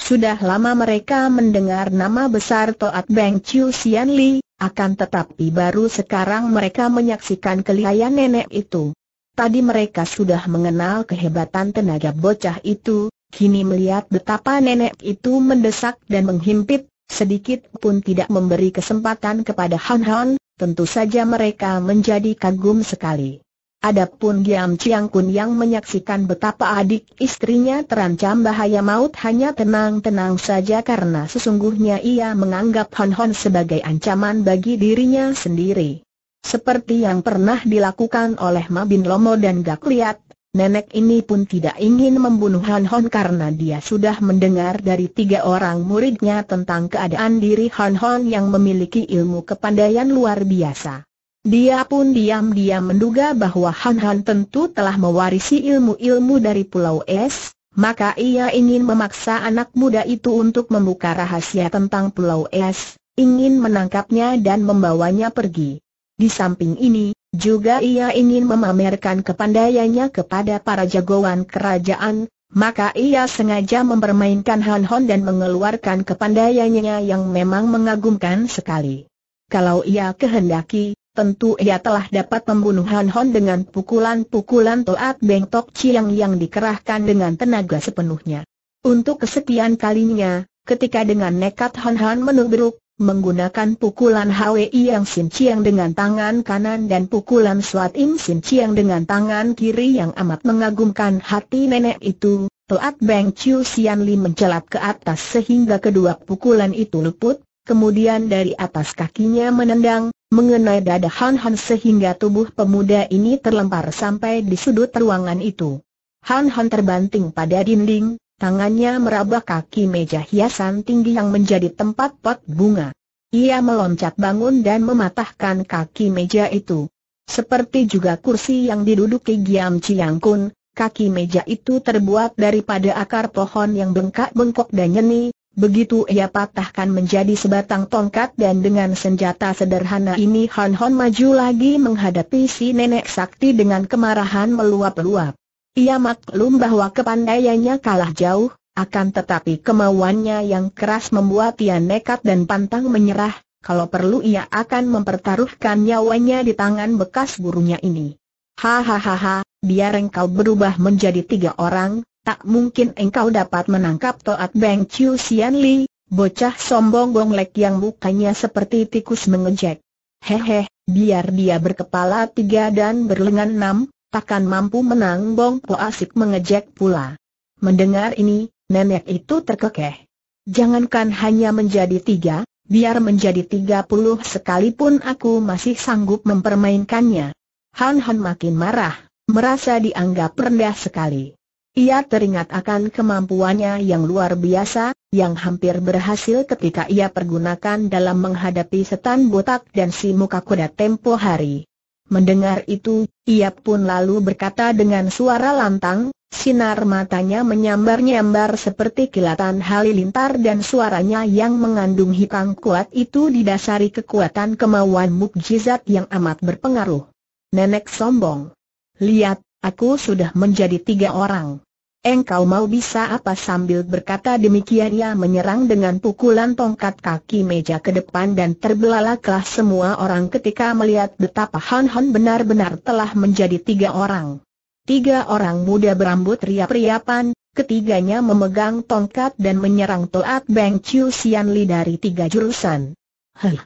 Sudah lama mereka mendengar nama besar Toat Beng Chiu Sian Li, akan tetapi baru sekarang mereka menyaksikan kelihayan nenek itu. Tadi mereka sudah mengenal kehebatan tenaga bocah itu, kini melihat betapa nenek itu mendesak dan menghimpit, sedikit pun tidak memberi kesempatan kepada Han Han, tentu saja mereka menjadi kagum sekali. Adapun Giam Chiang Kun yang menyaksikan betapa adik istrinya terancam bahaya maut hanya tenang-tenang saja karena sesungguhnya ia menganggap Hon Hon sebagai ancaman bagi dirinya sendiri. Seperti yang pernah dilakukan oleh Ma Bin Lomo dan Gak Liat, nenek ini pun tidak ingin membunuh Hon Hon karena dia sudah mendengar dari tiga orang muridnya tentang keadaan diri Hon Hon yang memiliki ilmu kepandaian luar biasa. Dia pun diam-diam menduga bahwa Han Han tentu telah mewarisi ilmu-ilmu dari Pulau Es, maka ia ingin memaksa anak muda itu untuk membuka rahasia tentang Pulau Es, ingin menangkapnya dan membawanya pergi. Di samping ini, juga ia ingin memamerkan kepandaiannya kepada para jagoan kerajaan, maka ia sengaja mempermainkan Han Han dan mengeluarkan kepandaiannya yang memang mengagumkan sekali. Kalau ia kehendaki, tentu ia telah dapat membunuh Han Hon dengan pukulan-pukulan Toat Beng Tok Chiang yang dikerahkan dengan tenaga sepenuhnya. Untuk kesekian kalinya, ketika dengan nekat Han Hon menubruk, menggunakan pukulan Hwi yang Sin Chiang dengan tangan kanan dan pukulan Suat Im Sin Chiang dengan tangan kiri yang amat mengagumkan hati nenek itu, Toat Beng Chiu Sian Li mencelat ke atas sehingga kedua pukulan itu luput, kemudian dari atas kakinya menendang, mengenai dada Han Han sehingga tubuh pemuda ini terlempar sampai di sudut ruangan itu. Han Han terbanting pada dinding, tangannya meraba kaki meja hiasan tinggi yang menjadi tempat pot bunga. Ia meloncat bangun dan mematahkan kaki meja itu. Seperti juga kursi yang diduduki Giam Chiang Kun, kaki meja itu terbuat daripada akar pohon yang bengkak-bengkok dan nyeni, Begitu ia patahkan menjadi sebatang tongkat dan dengan senjata sederhana ini Han Hon maju lagi menghadapi si nenek sakti dengan kemarahan meluap-luap. Ia maklum bahwa kepandaiannya kalah jauh, akan tetapi kemauannya yang keras membuat ia nekat dan pantang menyerah, kalau perlu ia akan mempertaruhkan nyawanya di tangan bekas burunya ini. Hahaha, biar engkau berubah menjadi tiga orang, tak mungkin engkau dapat menangkap Toat Beng Chiu Sian Li, bocah sombong bonglek yang mukanya seperti tikus mengejek. Hehe, biar dia berkepala tiga dan berlengan enam, takkan mampu menang Bong Po asik mengejek pula. Mendengar ini, nenek itu terkekeh. Jangankan hanya menjadi tiga, biar menjadi tiga puluh sekalipun aku masih sanggup mempermainkannya. Han Han makin marah, merasa dianggap rendah sekali. Ia teringat akan kemampuannya yang luar biasa, yang hampir berhasil ketika ia pergunakan dalam menghadapi setan botak dan si muka kuda tempo hari. Mendengar itu, ia pun lalu berkata dengan suara lantang, sinar matanya menyambar-nyambar seperti kilatan halilintar dan suaranya yang mengandung hikang kuat itu didasari kekuatan kemauan mukjizat yang amat berpengaruh. Nenek sombong. Lihat, Aku sudah menjadi tiga orang. Engkau mau bisa apa sambil berkata demikian ia menyerang dengan pukulan tongkat kaki meja ke depan dan terbelalaklah semua orang ketika melihat betapa Han Han benar-benar telah menjadi tiga orang. Tiga orang muda berambut riap-riapan, ketiganya memegang tongkat dan menyerang Toat Beng Chiu Sian Li dari tiga jurusan. Heh,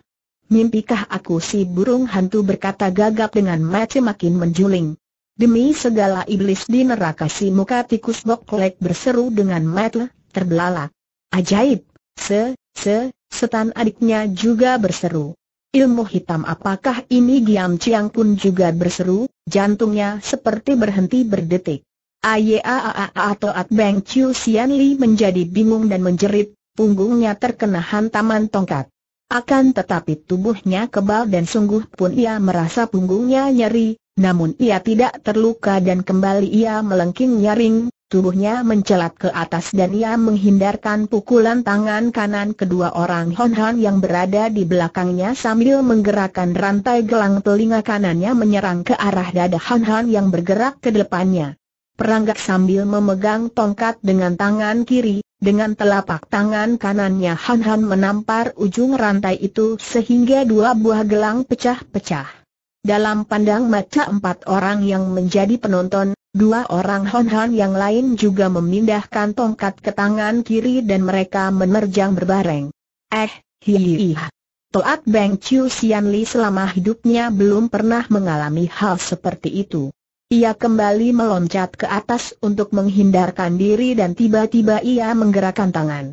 mimpikah aku si burung hantu berkata gagap dengan mata makin menjuling. Demi segala iblis di neraka si muka tikus boklek berseru dengan metel, terbelalak. Ajaib, se, se, setan adiknya juga berseru. Ilmu hitam apakah ini Giam Chiang pun juga berseru, jantungnya seperti berhenti berdetik. Ayaaa atau At Beng Chiu Sian Li menjadi bingung dan menjerit, punggungnya terkena hantaman tongkat. Akan tetapi tubuhnya kebal dan sungguh pun ia merasa punggungnya nyeri, namun ia tidak terluka dan kembali ia melengking nyaring, tubuhnya mencelat ke atas dan ia menghindarkan pukulan tangan kanan kedua orang Hon Han yang berada di belakangnya sambil menggerakkan rantai gelang telinga kanannya menyerang ke arah dada Hon Han yang bergerak ke depannya. Peranggak sambil memegang tongkat dengan tangan kiri, dengan telapak tangan kanannya Hon Han menampar ujung rantai itu sehingga dua buah gelang pecah-pecah. Dalam pandang mata empat orang yang menjadi penonton, dua orang Hon Han yang lain juga memindahkan tongkat ke tangan kiri dan mereka menerjang berbareng. Eh, hihihi. Toat Beng Chiu Sian Li selama hidupnya belum pernah mengalami hal seperti itu. Ia kembali meloncat ke atas untuk menghindarkan diri dan tiba-tiba ia menggerakkan tangan.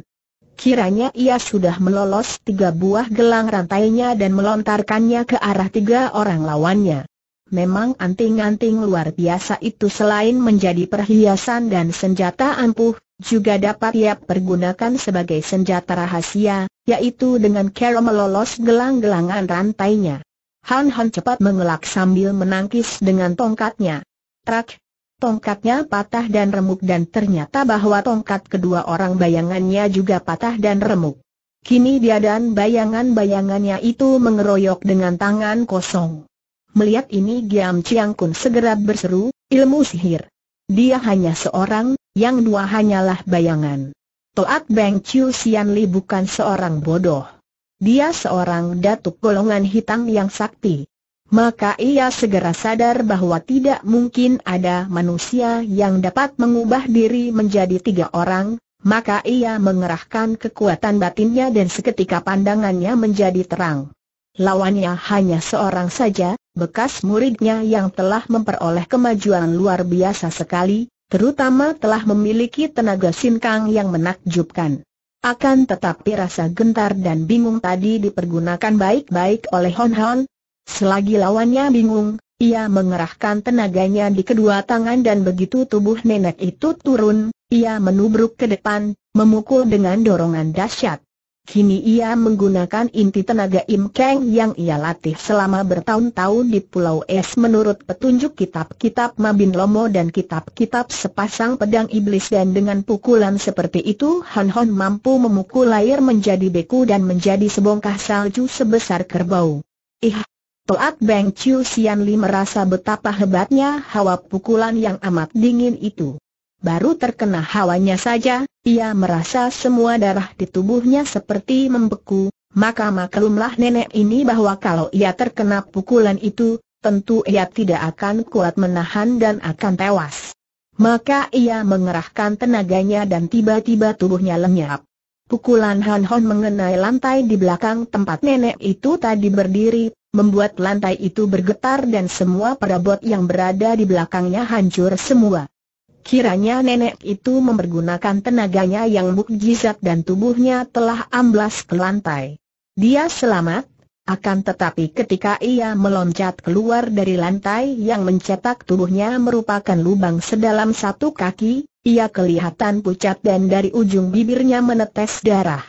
Kiranya ia sudah melolos tiga buah gelang rantainya dan melontarkannya ke arah tiga orang lawannya. Memang anting-anting luar biasa itu selain menjadi perhiasan dan senjata ampuh, juga dapat ia pergunakan sebagai senjata rahasia, yaitu dengan cara melolos gelang-gelangan rantainya. Han Han cepat mengelak sambil menangkis dengan tongkatnya. Trak, Tongkatnya patah dan remuk dan ternyata bahwa tongkat kedua orang bayangannya juga patah dan remuk. Kini dia dan bayangan-bayangannya itu mengeroyok dengan tangan kosong. Melihat ini Giam Chiang Kun segera berseru, ilmu sihir. Dia hanya seorang, yang dua hanyalah bayangan. Toat Beng Chiu Sian Li bukan seorang bodoh. Dia seorang datuk golongan hitam yang sakti maka ia segera sadar bahwa tidak mungkin ada manusia yang dapat mengubah diri menjadi tiga orang, maka ia mengerahkan kekuatan batinnya dan seketika pandangannya menjadi terang. Lawannya hanya seorang saja, bekas muridnya yang telah memperoleh kemajuan luar biasa sekali, terutama telah memiliki tenaga sinkang yang menakjubkan. Akan tetapi rasa gentar dan bingung tadi dipergunakan baik-baik oleh Hon Hon, Selagi lawannya bingung, ia mengerahkan tenaganya di kedua tangan dan begitu tubuh nenek itu turun, ia menubruk ke depan, memukul dengan dorongan dahsyat. Kini ia menggunakan inti tenaga Im Kang yang ia latih selama bertahun-tahun di Pulau Es menurut petunjuk kitab-kitab Mabin Lomo dan kitab-kitab sepasang pedang iblis dan dengan pukulan seperti itu Han Hon mampu memukul air menjadi beku dan menjadi sebongkah salju sebesar kerbau. Ih, Toat Beng Chiu Sian Li merasa betapa hebatnya hawa pukulan yang amat dingin itu. Baru terkena hawanya saja, ia merasa semua darah di tubuhnya seperti membeku, maka maklumlah nenek ini bahwa kalau ia terkena pukulan itu, tentu ia tidak akan kuat menahan dan akan tewas. Maka ia mengerahkan tenaganya dan tiba-tiba tubuhnya lenyap. Pukulan Han Hon mengenai lantai di belakang tempat nenek itu tadi berdiri, membuat lantai itu bergetar dan semua perabot yang berada di belakangnya hancur semua. Kiranya nenek itu mempergunakan tenaganya yang mukjizat dan tubuhnya telah amblas ke lantai. Dia selamat, akan tetapi ketika ia meloncat keluar dari lantai yang mencetak tubuhnya merupakan lubang sedalam satu kaki, ia kelihatan pucat dan dari ujung bibirnya menetes darah.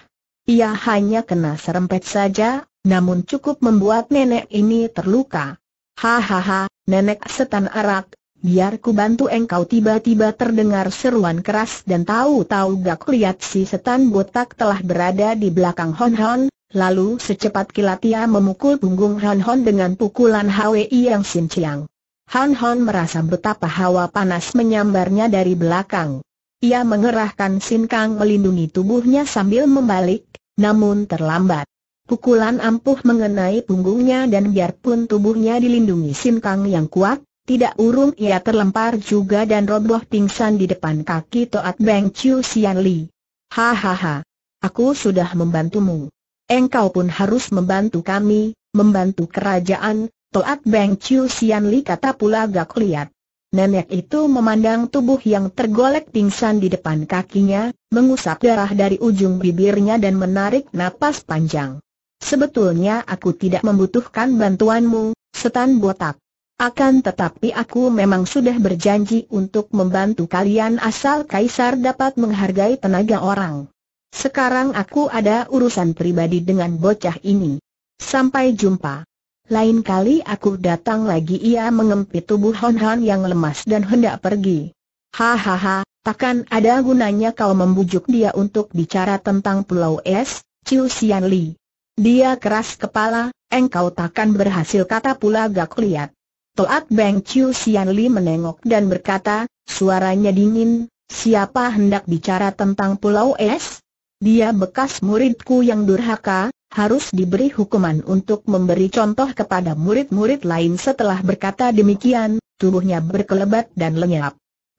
Ia hanya kena serempet saja, namun cukup membuat nenek ini terluka. Hahaha, nenek setan arak, biar ku bantu engkau tiba-tiba terdengar seruan keras dan tahu-tahu gak lihat si setan botak telah berada di belakang Hon Hon, lalu secepat kilat ia memukul punggung Hon Hon dengan pukulan HWI yang sinciang. Han Hon merasa betapa hawa panas menyambarnya dari belakang. Ia mengerahkan sinkang melindungi tubuhnya sambil membalik, namun terlambat. Pukulan ampuh mengenai punggungnya dan biarpun tubuhnya dilindungi Sintang yang kuat, tidak urung ia terlempar juga dan roboh pingsan di depan kaki Toat Beng Chiu Sian Li. Hahaha. Aku sudah membantumu. Engkau pun harus membantu kami, membantu kerajaan, Toat Beng Chiu Sian Li kata pula gak liat. Nenek itu memandang tubuh yang tergolek pingsan di depan kakinya, mengusap darah dari ujung bibirnya dan menarik napas panjang. Sebetulnya aku tidak membutuhkan bantuanmu, setan botak. Akan tetapi aku memang sudah berjanji untuk membantu kalian asal Kaisar dapat menghargai tenaga orang. Sekarang aku ada urusan pribadi dengan bocah ini. Sampai jumpa. Lain kali aku datang lagi ia mengempit tubuh Hon Han yang lemas dan hendak pergi. Hahaha, takkan ada gunanya kau membujuk dia untuk bicara tentang Pulau Es, Chiu Xian Li. Dia keras kepala, engkau takkan berhasil kata pula Gak Liat. Toat Beng Chiu Sian Li menengok dan berkata, suaranya dingin, siapa hendak bicara tentang Pulau Es? Dia bekas muridku yang durhaka, harus diberi hukuman untuk memberi contoh kepada murid-murid lain setelah berkata demikian, tubuhnya berkelebat dan lenyap.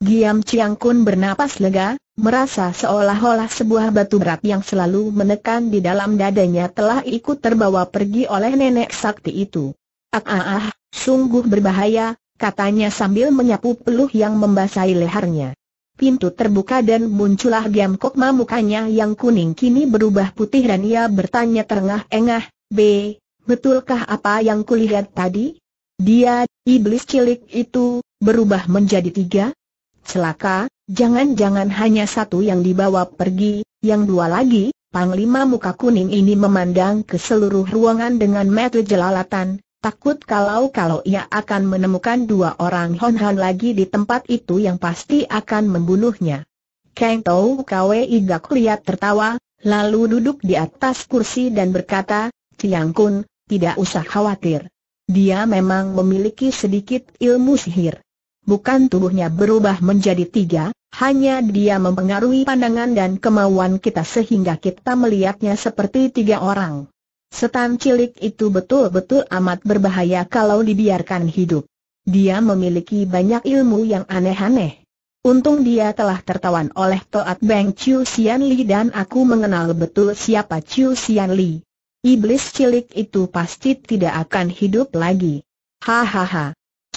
Giam Chiang Kun bernapas lega, merasa seolah-olah sebuah batu berat yang selalu menekan di dalam dadanya telah ikut terbawa pergi oleh nenek sakti itu. Ah ah ah, sungguh berbahaya, katanya sambil menyapu peluh yang membasahi lehernya. Pintu terbuka dan muncullah Giam Kokma mukanya yang kuning kini berubah putih dan ia bertanya terengah-engah, B, betulkah apa yang kulihat tadi? Dia, iblis cilik itu, berubah menjadi tiga? Celaka, jangan-jangan hanya satu yang dibawa pergi, yang dua lagi, Panglima muka kuning ini memandang ke seluruh ruangan dengan mata jelalatan, takut kalau-kalau ia akan menemukan dua orang Hon Han lagi di tempat itu yang pasti akan membunuhnya. Kang Tau Kwe Igak lihat tertawa, lalu duduk di atas kursi dan berkata, Ciang Kun, tidak usah khawatir. Dia memang memiliki sedikit ilmu sihir. Bukan tubuhnya berubah menjadi tiga, hanya dia mempengaruhi pandangan dan kemauan kita sehingga kita melihatnya seperti tiga orang. Setan cilik itu betul-betul amat berbahaya kalau dibiarkan hidup. Dia memiliki banyak ilmu yang aneh-aneh. Untung dia telah tertawan oleh Toat Beng Chiu Xian Li dan aku mengenal betul siapa Chiu Xian Li. Iblis cilik itu pasti tidak akan hidup lagi. Hahaha.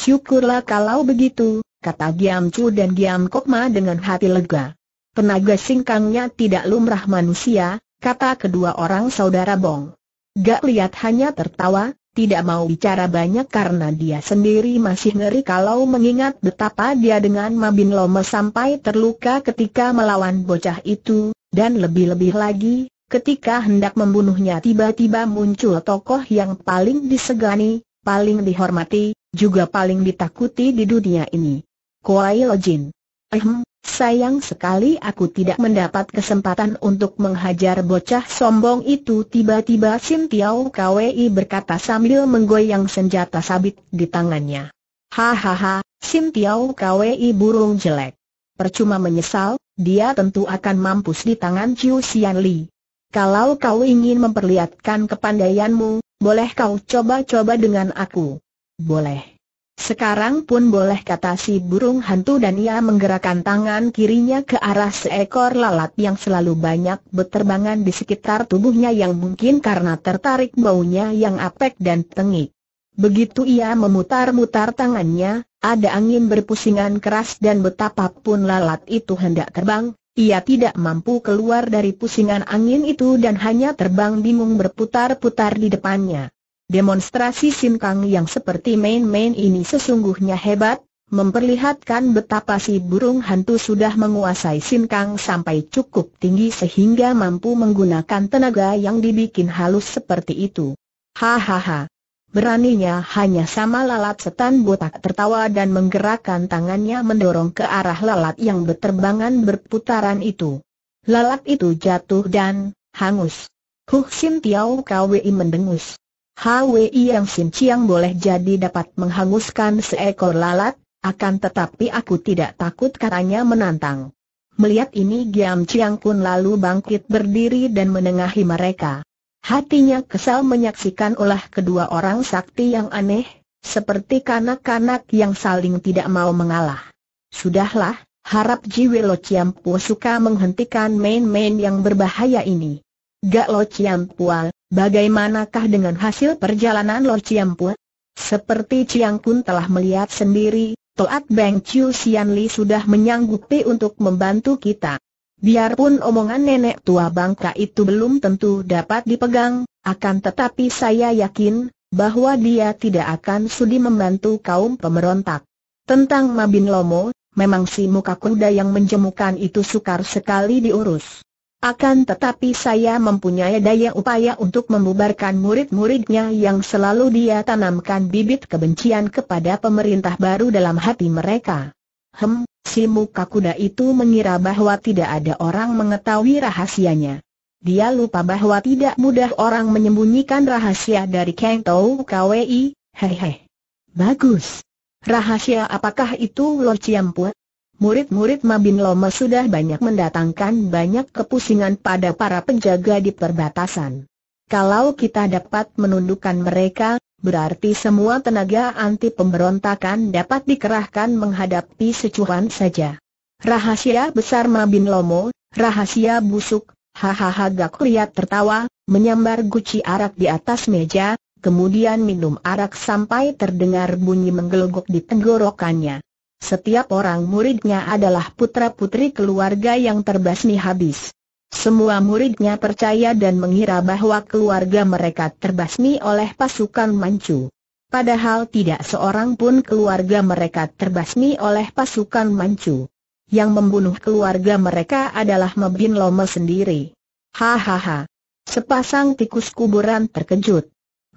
Syukurlah kalau begitu, kata Giam Chu dan Giam Kokma dengan hati lega. Tenaga singkangnya tidak lumrah manusia, kata kedua orang saudara Bong. Gak lihat hanya tertawa, tidak mau bicara banyak karena dia sendiri masih ngeri kalau mengingat betapa dia dengan Mabin Loma sampai terluka ketika melawan bocah itu, dan lebih-lebih lagi, ketika hendak membunuhnya tiba-tiba muncul tokoh yang paling disegani, paling dihormati, juga paling ditakuti di dunia ini. Kuai Lojin. Ehem, sayang sekali aku tidak mendapat kesempatan untuk menghajar bocah sombong itu tiba-tiba Sim Tiao Kwei berkata sambil menggoyang senjata sabit di tangannya. Hahaha, Sim Tiao Kwei burung jelek. Percuma menyesal, dia tentu akan mampus di tangan Chiu Xian Li. Kalau kau ingin memperlihatkan kepandaianmu, boleh kau coba-coba dengan aku. Boleh. Sekarang pun boleh kata si burung hantu dan ia menggerakkan tangan kirinya ke arah seekor lalat yang selalu banyak berterbangan di sekitar tubuhnya yang mungkin karena tertarik baunya yang apek dan tengik. Begitu ia memutar-mutar tangannya, ada angin berpusingan keras dan betapapun lalat itu hendak terbang, ia tidak mampu keluar dari pusingan angin itu dan hanya terbang bingung berputar-putar di depannya. Demonstrasi Sim yang seperti main-main ini sesungguhnya hebat, memperlihatkan betapa si burung hantu sudah menguasai Sim sampai cukup tinggi sehingga mampu menggunakan tenaga yang dibikin halus seperti itu. Hahaha. Beraninya hanya sama lalat setan botak tertawa dan menggerakkan tangannya mendorong ke arah lalat yang berterbangan berputaran itu. Lalat itu jatuh dan hangus. Huh Sim Tiao Kwi mendengus. HWI yang Sin Chiang boleh jadi dapat menghanguskan seekor lalat, akan tetapi aku tidak takut katanya menantang. Melihat ini Giam Chiang Kun lalu bangkit berdiri dan menengahi mereka. Hatinya kesal menyaksikan ulah kedua orang sakti yang aneh, seperti kanak-kanak yang saling tidak mau mengalah. Sudahlah, harap Jiwe Chiang Chiampu suka menghentikan main-main yang berbahaya ini. Gak Lo Ciampual, bagaimanakah dengan hasil perjalanan Lo ciampu? Seperti Chiang Kun telah melihat sendiri, Toat Beng Chiu Sian Li sudah menyanggupi untuk membantu kita. Biarpun omongan nenek tua bangka itu belum tentu dapat dipegang, akan tetapi saya yakin bahwa dia tidak akan sudi membantu kaum pemberontak. Tentang Mabin Lomo, memang si muka kuda yang menjemukan itu sukar sekali diurus. Akan tetapi saya mempunyai daya upaya untuk membubarkan murid-muridnya yang selalu dia tanamkan bibit kebencian kepada pemerintah baru dalam hati mereka. Hem, si muka kuda itu mengira bahwa tidak ada orang mengetahui rahasianya. Dia lupa bahwa tidak mudah orang menyembunyikan rahasia dari Kang Tau Kwi, hehe. Bagus. Rahasia apakah itu Lo Chiampu? Murid-murid Mabin Loma sudah banyak mendatangkan banyak kepusingan pada para penjaga di perbatasan. Kalau kita dapat menundukkan mereka, berarti semua tenaga anti pemberontakan dapat dikerahkan menghadapi secuan saja. Rahasia besar Mabin Lomo, rahasia busuk, hahaha Gak lihat tertawa, menyambar guci arak di atas meja, kemudian minum arak sampai terdengar bunyi menggelogok di tenggorokannya. Setiap orang muridnya adalah putra-putri keluarga yang terbasmi habis. Semua muridnya percaya dan mengira bahwa keluarga mereka terbasmi oleh pasukan Manchu. Padahal tidak seorang pun keluarga mereka terbasmi oleh pasukan Manchu. Yang membunuh keluarga mereka adalah Mebin Lome sendiri. Hahaha. Sepasang tikus kuburan terkejut.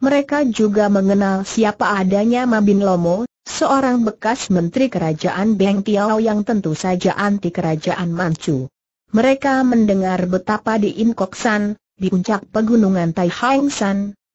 Mereka juga mengenal siapa adanya Mabin Lomo, seorang bekas menteri kerajaan Beng Tiao yang tentu saja anti kerajaan Manchu. Mereka mendengar betapa di Inkoksan, di puncak pegunungan Tai Hang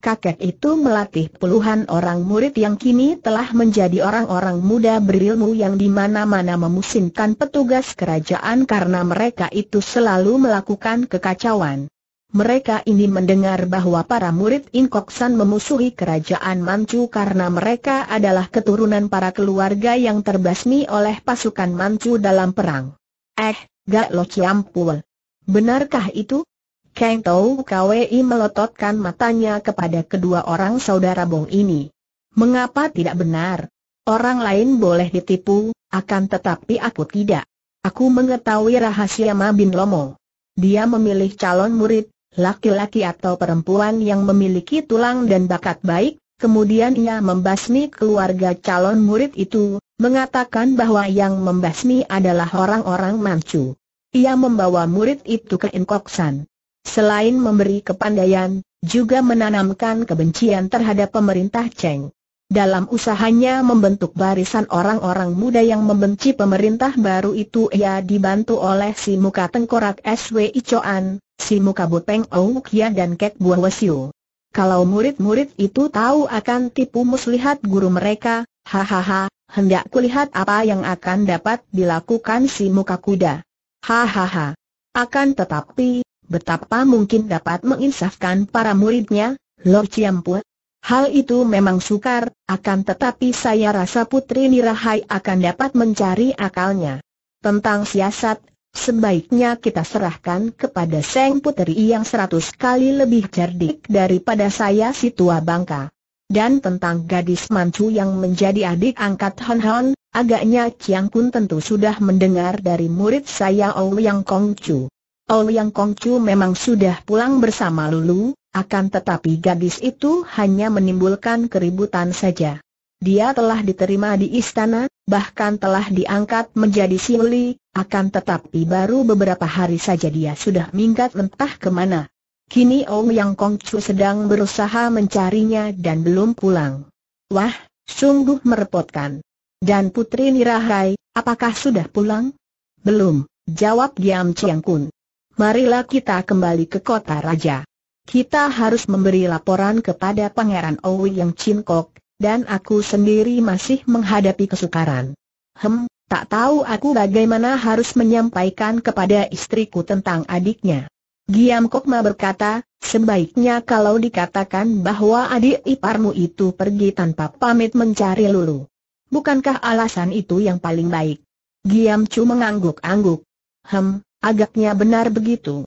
kakek itu melatih puluhan orang murid yang kini telah menjadi orang-orang muda berilmu yang di mana-mana memusingkan petugas kerajaan karena mereka itu selalu melakukan kekacauan mereka ini mendengar bahwa para murid Inkoksan memusuhi kerajaan Manchu karena mereka adalah keturunan para keluarga yang terbasmi oleh pasukan Manchu dalam perang. Eh, gak lo ciampul. Benarkah itu? Kang Tau Kwei melototkan matanya kepada kedua orang saudara Bong ini. Mengapa tidak benar? Orang lain boleh ditipu, akan tetapi aku tidak. Aku mengetahui rahasia Mabin Lomo. Dia memilih calon murid, laki-laki atau perempuan yang memiliki tulang dan bakat baik, kemudian ia membasmi keluarga calon murid itu, mengatakan bahwa yang membasmi adalah orang-orang Manchu. Ia membawa murid itu ke Inkoksan. Selain memberi kepandaian, juga menanamkan kebencian terhadap pemerintah Cheng. Dalam usahanya membentuk barisan orang-orang muda yang membenci pemerintah baru itu ia dibantu oleh si muka tengkorak SWI Choan, si muka Buteng Oukia dan Kek Buah Wesiu. Kalau murid-murid itu tahu akan tipu muslihat guru mereka, hahaha, hendak kulihat apa yang akan dapat dilakukan si muka kuda. Hahaha. Akan tetapi, betapa mungkin dapat menginsafkan para muridnya, Lord Ciampu, Hal itu memang sukar, akan tetapi saya rasa Putri Nirahai akan dapat mencari akalnya. Tentang siasat, sebaiknya kita serahkan kepada Seng Putri yang seratus kali lebih cerdik daripada saya si tua bangka. Dan tentang gadis mancu yang menjadi adik angkat Hon Hon, agaknya Chiang Kun tentu sudah mendengar dari murid saya Ouyang Chu. Ouyang Chu memang sudah pulang bersama Lulu, akan tetapi gadis itu hanya menimbulkan keributan saja. Dia telah diterima di istana, bahkan telah diangkat menjadi siuli, akan tetapi baru beberapa hari saja dia sudah minggat entah kemana. Kini Om Yang Kongcu sedang berusaha mencarinya dan belum pulang. Wah, sungguh merepotkan. Dan Putri Nirahai, apakah sudah pulang? Belum, jawab diam Chiang Kun. Marilah kita kembali ke kota raja. Kita harus memberi laporan kepada Pangeran Owi yang cincok, dan aku sendiri masih menghadapi kesukaran. Hem, tak tahu aku bagaimana harus menyampaikan kepada istriku tentang adiknya. Giam Kokma berkata, sebaiknya kalau dikatakan bahwa adik iparmu itu pergi tanpa pamit mencari lulu. Bukankah alasan itu yang paling baik? Giam Chu mengangguk-angguk. Hem, agaknya benar begitu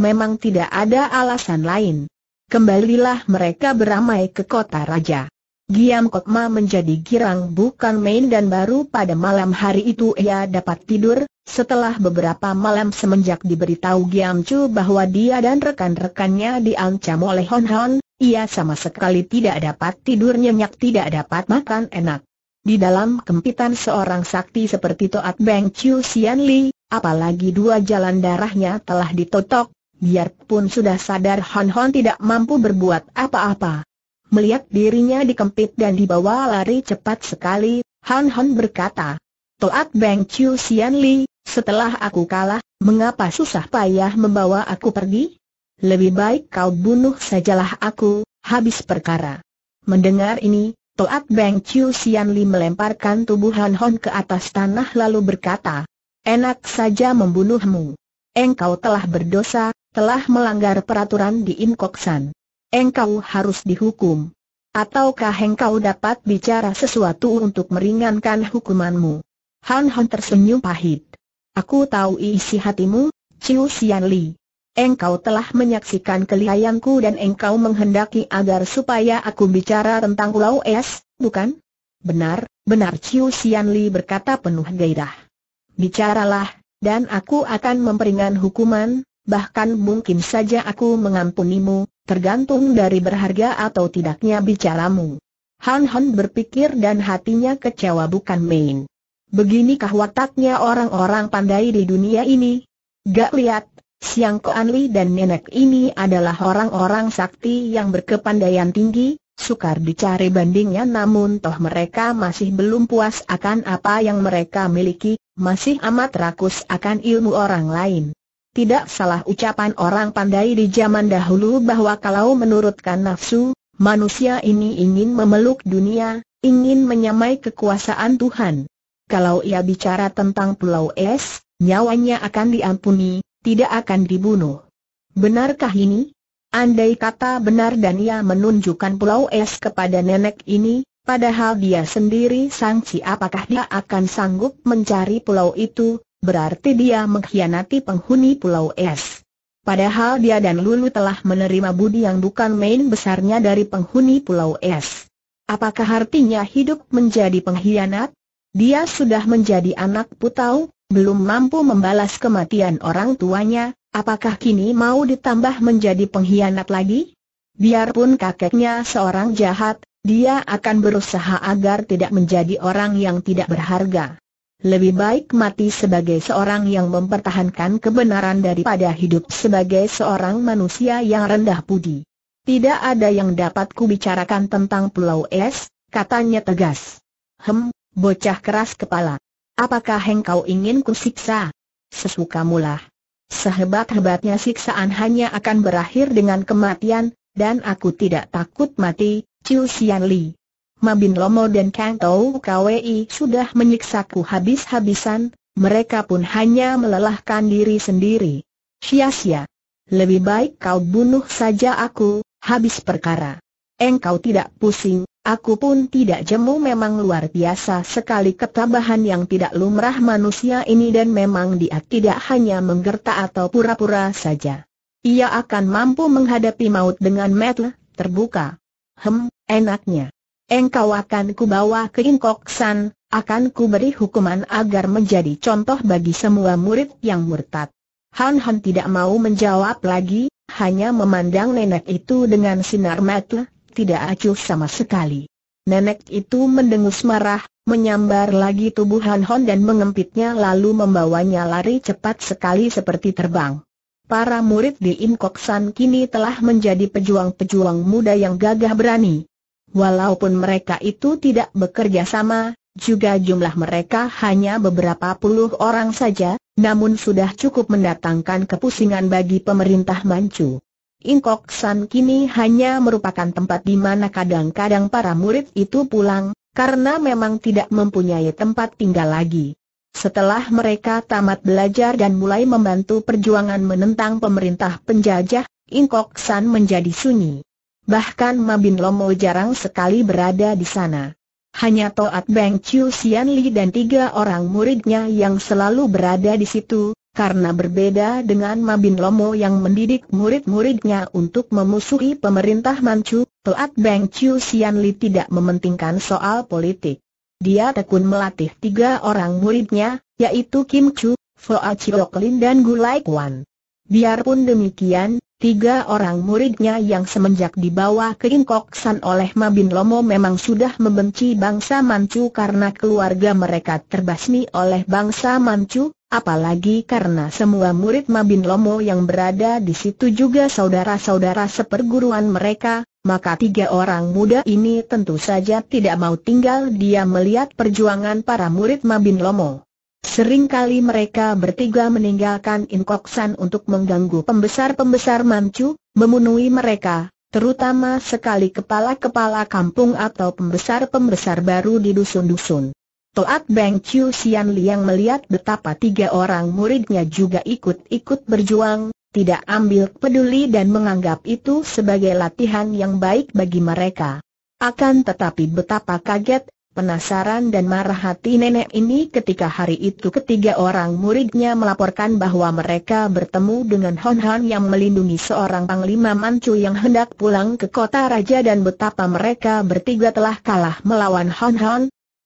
memang tidak ada alasan lain. Kembalilah mereka beramai ke kota raja. Giam Kokma menjadi girang bukan main dan baru pada malam hari itu ia dapat tidur, setelah beberapa malam semenjak diberitahu Giam Chu bahwa dia dan rekan-rekannya diancam oleh Hon Hon, ia sama sekali tidak dapat tidur nyenyak tidak dapat makan enak. Di dalam kempitan seorang sakti seperti Toat Beng Chiu Xian Li, apalagi dua jalan darahnya telah ditotok, Biarpun sudah sadar Han Hon tidak mampu berbuat apa-apa. Melihat dirinya dikempit dan dibawa lari cepat sekali, Han Hon berkata, Toat Beng Chiu Sian Li, setelah aku kalah, mengapa susah payah membawa aku pergi? Lebih baik kau bunuh sajalah aku, habis perkara. Mendengar ini, Toat Beng Chiu Sian Li melemparkan tubuh Han Hon ke atas tanah lalu berkata, Enak saja membunuhmu. Engkau telah berdosa, telah melanggar peraturan di Inkoksan. Engkau harus dihukum. Ataukah engkau dapat bicara sesuatu untuk meringankan hukumanmu? Han Han tersenyum pahit. Aku tahu isi hatimu, Chiu Xian Li. Engkau telah menyaksikan kelihayanku dan engkau menghendaki agar supaya aku bicara tentang Pulau Es, bukan? Benar, benar Chiu Xian Li berkata penuh gairah. Bicaralah, dan aku akan memperingan hukuman, bahkan mungkin saja aku mengampunimu, tergantung dari berharga atau tidaknya bicaramu. Han Han berpikir dan hatinya kecewa bukan main. Beginikah wataknya orang-orang pandai di dunia ini? Gak lihat, Siang Koan Li dan nenek ini adalah orang-orang sakti yang berkepandaian tinggi, sukar dicari bandingnya namun toh mereka masih belum puas akan apa yang mereka miliki, masih amat rakus akan ilmu orang lain. Tidak salah ucapan orang pandai di zaman dahulu bahwa kalau menurutkan nafsu, manusia ini ingin memeluk dunia, ingin menyamai kekuasaan Tuhan. Kalau ia bicara tentang pulau es, nyawanya akan diampuni, tidak akan dibunuh. Benarkah ini? Andai kata benar dan ia menunjukkan pulau es kepada nenek ini, padahal dia sendiri sangsi apakah dia akan sanggup mencari pulau itu, berarti dia mengkhianati penghuni Pulau Es. Padahal dia dan Lulu telah menerima budi yang bukan main besarnya dari penghuni Pulau Es. Apakah artinya hidup menjadi pengkhianat? Dia sudah menjadi anak putau, belum mampu membalas kematian orang tuanya, apakah kini mau ditambah menjadi pengkhianat lagi? Biarpun kakeknya seorang jahat, dia akan berusaha agar tidak menjadi orang yang tidak berharga lebih baik mati sebagai seorang yang mempertahankan kebenaran daripada hidup sebagai seorang manusia yang rendah budi. Tidak ada yang dapat kubicarakan tentang Pulau Es, katanya tegas. Hem, bocah keras kepala. Apakah engkau ingin kusiksa? Sesukamulah. Sehebat-hebatnya siksaan hanya akan berakhir dengan kematian, dan aku tidak takut mati, Chiu Xian Mabin Lomo dan Kang Tau KWI sudah menyiksaku habis-habisan, mereka pun hanya melelahkan diri sendiri. Sia-sia. Lebih baik kau bunuh saja aku, habis perkara. Engkau tidak pusing, aku pun tidak jemu memang luar biasa sekali ketabahan yang tidak lumrah manusia ini dan memang dia tidak hanya menggerta atau pura-pura saja. Ia akan mampu menghadapi maut dengan metel, terbuka. Hem, enaknya engkau akan kubawa ke Inkoksan, akan kuberi hukuman agar menjadi contoh bagi semua murid yang murtad. Han Han tidak mau menjawab lagi, hanya memandang nenek itu dengan sinar mata, tidak acuh sama sekali. Nenek itu mendengus marah, menyambar lagi tubuh Han Hon dan mengempitnya lalu membawanya lari cepat sekali seperti terbang. Para murid di Inkoksan kini telah menjadi pejuang-pejuang muda yang gagah berani. Walaupun mereka itu tidak bekerja sama, juga jumlah mereka hanya beberapa puluh orang saja, namun sudah cukup mendatangkan kepusingan bagi pemerintah Manchu. Inkok San kini hanya merupakan tempat di mana kadang-kadang para murid itu pulang, karena memang tidak mempunyai tempat tinggal lagi. Setelah mereka tamat belajar dan mulai membantu perjuangan menentang pemerintah penjajah, Inkok San menjadi sunyi. Bahkan Mabin Lomo jarang sekali berada di sana. Hanya Toat Beng Chiu Sian Li dan tiga orang muridnya yang selalu berada di situ, karena berbeda dengan Mabin Lomo yang mendidik murid-muridnya untuk memusuhi pemerintah Manchu, Toat Beng Chiu Sian Li tidak mementingkan soal politik. Dia tekun melatih tiga orang muridnya, yaitu Kim Chu, Foa Chiok Lin dan Gulai Kwan. Biarpun demikian, Tiga orang muridnya yang semenjak dibawa ke Inkoksan oleh Mabin Lomo memang sudah membenci bangsa Manchu karena keluarga mereka terbasmi oleh bangsa Manchu, apalagi karena semua murid Mabin Lomo yang berada di situ juga saudara-saudara seperguruan mereka, maka tiga orang muda ini tentu saja tidak mau tinggal dia melihat perjuangan para murid Mabin Lomo. Seringkali mereka bertiga meninggalkan Inkoksan untuk mengganggu pembesar-pembesar Manchu, memenuhi mereka, terutama sekali kepala-kepala kampung atau pembesar-pembesar baru di dusun-dusun. Toat Beng Chiu Sian Liang melihat betapa tiga orang muridnya juga ikut-ikut berjuang, tidak ambil peduli dan menganggap itu sebagai latihan yang baik bagi mereka. Akan tetapi betapa kaget penasaran dan marah hati nenek ini ketika hari itu ketiga orang muridnya melaporkan bahwa mereka bertemu dengan Hon Han yang melindungi seorang panglima Manchu yang hendak pulang ke kota raja dan betapa mereka bertiga telah kalah melawan Hon Han.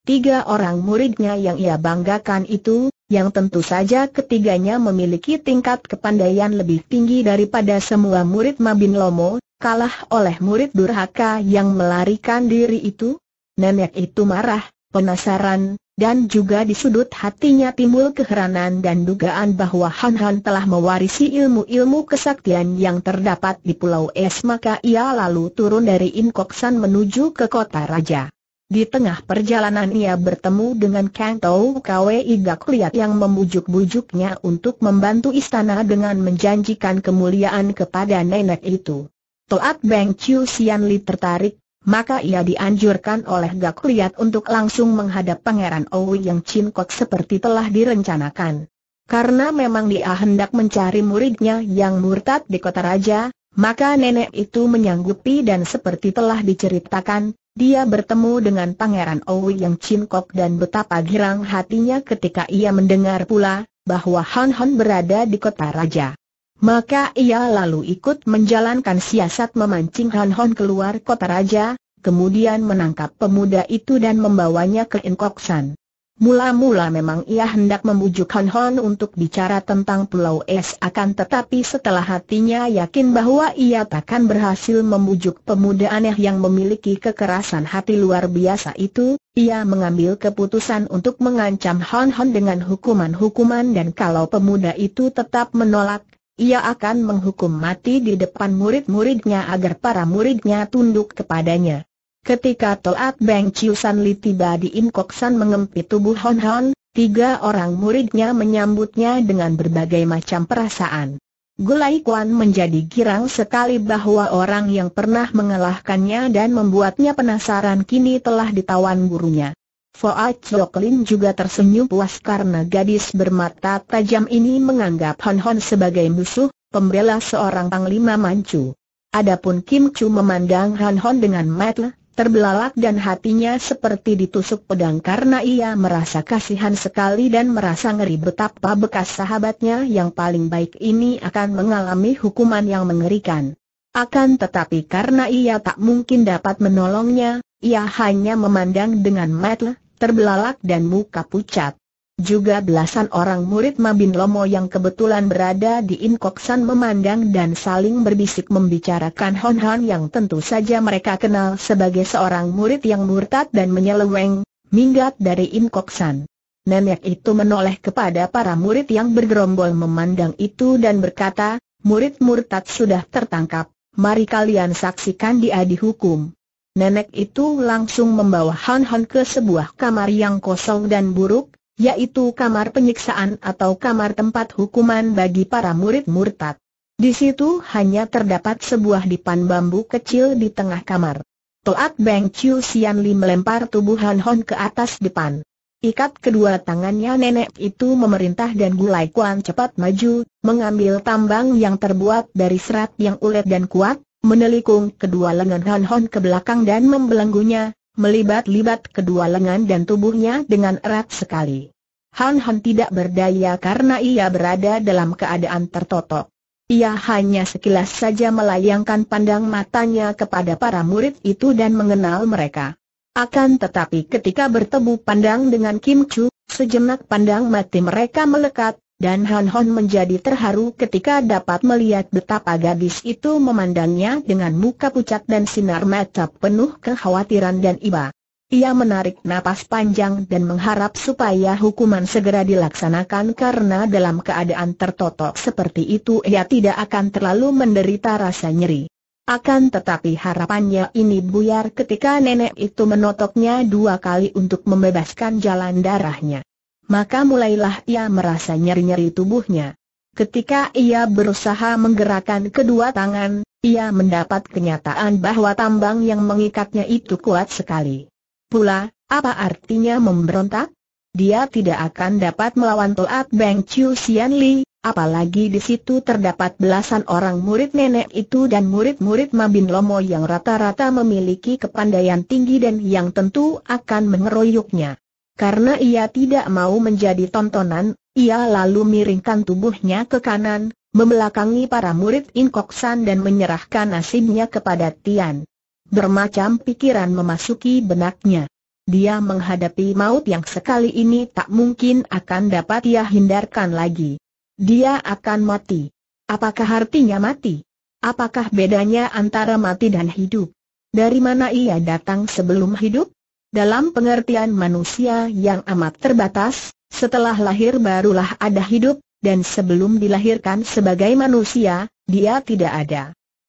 Tiga orang muridnya yang ia banggakan itu, yang tentu saja ketiganya memiliki tingkat kepandaian lebih tinggi daripada semua murid Mabin Lomo, kalah oleh murid durhaka yang melarikan diri itu? Nenek itu marah, penasaran, dan juga di sudut hatinya timbul keheranan dan dugaan bahwa Han Han telah mewarisi ilmu-ilmu kesaktian yang terdapat di Pulau Es maka ia lalu turun dari Inkoksan menuju ke kota raja. Di tengah perjalanan ia bertemu dengan Kang Tau Kwe Iga yang membujuk-bujuknya untuk membantu istana dengan menjanjikan kemuliaan kepada nenek itu. Toat Beng Chiu Sian Li tertarik maka ia dianjurkan oleh Gak Liat untuk langsung menghadap Pangeran Owi yang cincok seperti telah direncanakan. Karena memang dia hendak mencari muridnya yang murtad di kota raja, maka nenek itu menyanggupi dan seperti telah diceritakan, dia bertemu dengan Pangeran Owi yang cinkok dan betapa girang hatinya ketika ia mendengar pula bahwa Han Han berada di kota raja. Maka ia lalu ikut menjalankan siasat memancing Han Hon keluar kota raja, kemudian menangkap pemuda itu dan membawanya ke Inkoksan. Mula-mula memang ia hendak membujuk Han Hon untuk bicara tentang Pulau Es akan tetapi setelah hatinya yakin bahwa ia takkan berhasil membujuk pemuda aneh yang memiliki kekerasan hati luar biasa itu, ia mengambil keputusan untuk mengancam Han Hon dengan hukuman-hukuman dan kalau pemuda itu tetap menolak, ia akan menghukum mati di depan murid-muridnya agar para muridnya tunduk kepadanya. Ketika Toat Beng Chiusan Li tiba di Inkoksan mengempit tubuh Hon Hon, tiga orang muridnya menyambutnya dengan berbagai macam perasaan. Gulai Kuan menjadi girang sekali bahwa orang yang pernah mengalahkannya dan membuatnya penasaran kini telah ditawan gurunya. Foa Choklin juga tersenyum puas karena gadis bermata tajam ini menganggap Hon Hon sebagai musuh, pembela seorang panglima Manchu. Adapun Kim Chu memandang Han Hon dengan mata terbelalak dan hatinya seperti ditusuk pedang karena ia merasa kasihan sekali dan merasa ngeri betapa bekas sahabatnya yang paling baik ini akan mengalami hukuman yang mengerikan. Akan tetapi karena ia tak mungkin dapat menolongnya, ia hanya memandang dengan mata terbelalak dan muka pucat. Juga belasan orang murid Mabin Lomo yang kebetulan berada di Inkoksan memandang dan saling berbisik membicarakan Hon Han yang tentu saja mereka kenal sebagai seorang murid yang murtad dan menyeleweng, minggat dari Inkoksan. Nenek itu menoleh kepada para murid yang bergerombol memandang itu dan berkata, murid murtad sudah tertangkap, mari kalian saksikan dia dihukum nenek itu langsung membawa Han Han ke sebuah kamar yang kosong dan buruk, yaitu kamar penyiksaan atau kamar tempat hukuman bagi para murid murtad. Di situ hanya terdapat sebuah dipan bambu kecil di tengah kamar. Toat Beng Chiu Sian Li melempar tubuh Han Hon ke atas dipan. Ikat kedua tangannya nenek itu memerintah dan Gulai Kuan cepat maju, mengambil tambang yang terbuat dari serat yang ulet dan kuat, menelikung kedua lengan Han Hon ke belakang dan membelenggunya, melibat-libat kedua lengan dan tubuhnya dengan erat sekali. Han Hon tidak berdaya karena ia berada dalam keadaan tertotok. Ia hanya sekilas saja melayangkan pandang matanya kepada para murid itu dan mengenal mereka. Akan tetapi ketika bertemu pandang dengan Kim Chu, sejenak pandang mati mereka melekat, dan Han Hon menjadi terharu ketika dapat melihat betapa gadis itu memandangnya dengan muka pucat dan sinar mata penuh kekhawatiran dan iba. Ia menarik napas panjang dan mengharap supaya hukuman segera dilaksanakan karena dalam keadaan tertotok seperti itu ia tidak akan terlalu menderita rasa nyeri. Akan tetapi harapannya ini buyar ketika nenek itu menotoknya dua kali untuk membebaskan jalan darahnya maka mulailah ia merasa nyeri-nyeri tubuhnya. Ketika ia berusaha menggerakkan kedua tangan, ia mendapat kenyataan bahwa tambang yang mengikatnya itu kuat sekali. Pula, apa artinya memberontak? Dia tidak akan dapat melawan Toat Beng Chiu Sian Li, apalagi di situ terdapat belasan orang murid nenek itu dan murid-murid Mabin Lomo yang rata-rata memiliki kepandaian tinggi dan yang tentu akan mengeroyoknya. Karena ia tidak mau menjadi tontonan, ia lalu miringkan tubuhnya ke kanan, membelakangi para murid Inkoksan dan menyerahkan nasibnya kepada Tian. Bermacam pikiran memasuki benaknya. Dia menghadapi maut yang sekali ini tak mungkin akan dapat ia hindarkan lagi. Dia akan mati. Apakah artinya mati? Apakah bedanya antara mati dan hidup? Dari mana ia datang sebelum hidup? Dalam pengertian manusia yang amat terbatas, setelah lahir barulah ada hidup, dan sebelum dilahirkan sebagai manusia, dia tidak ada.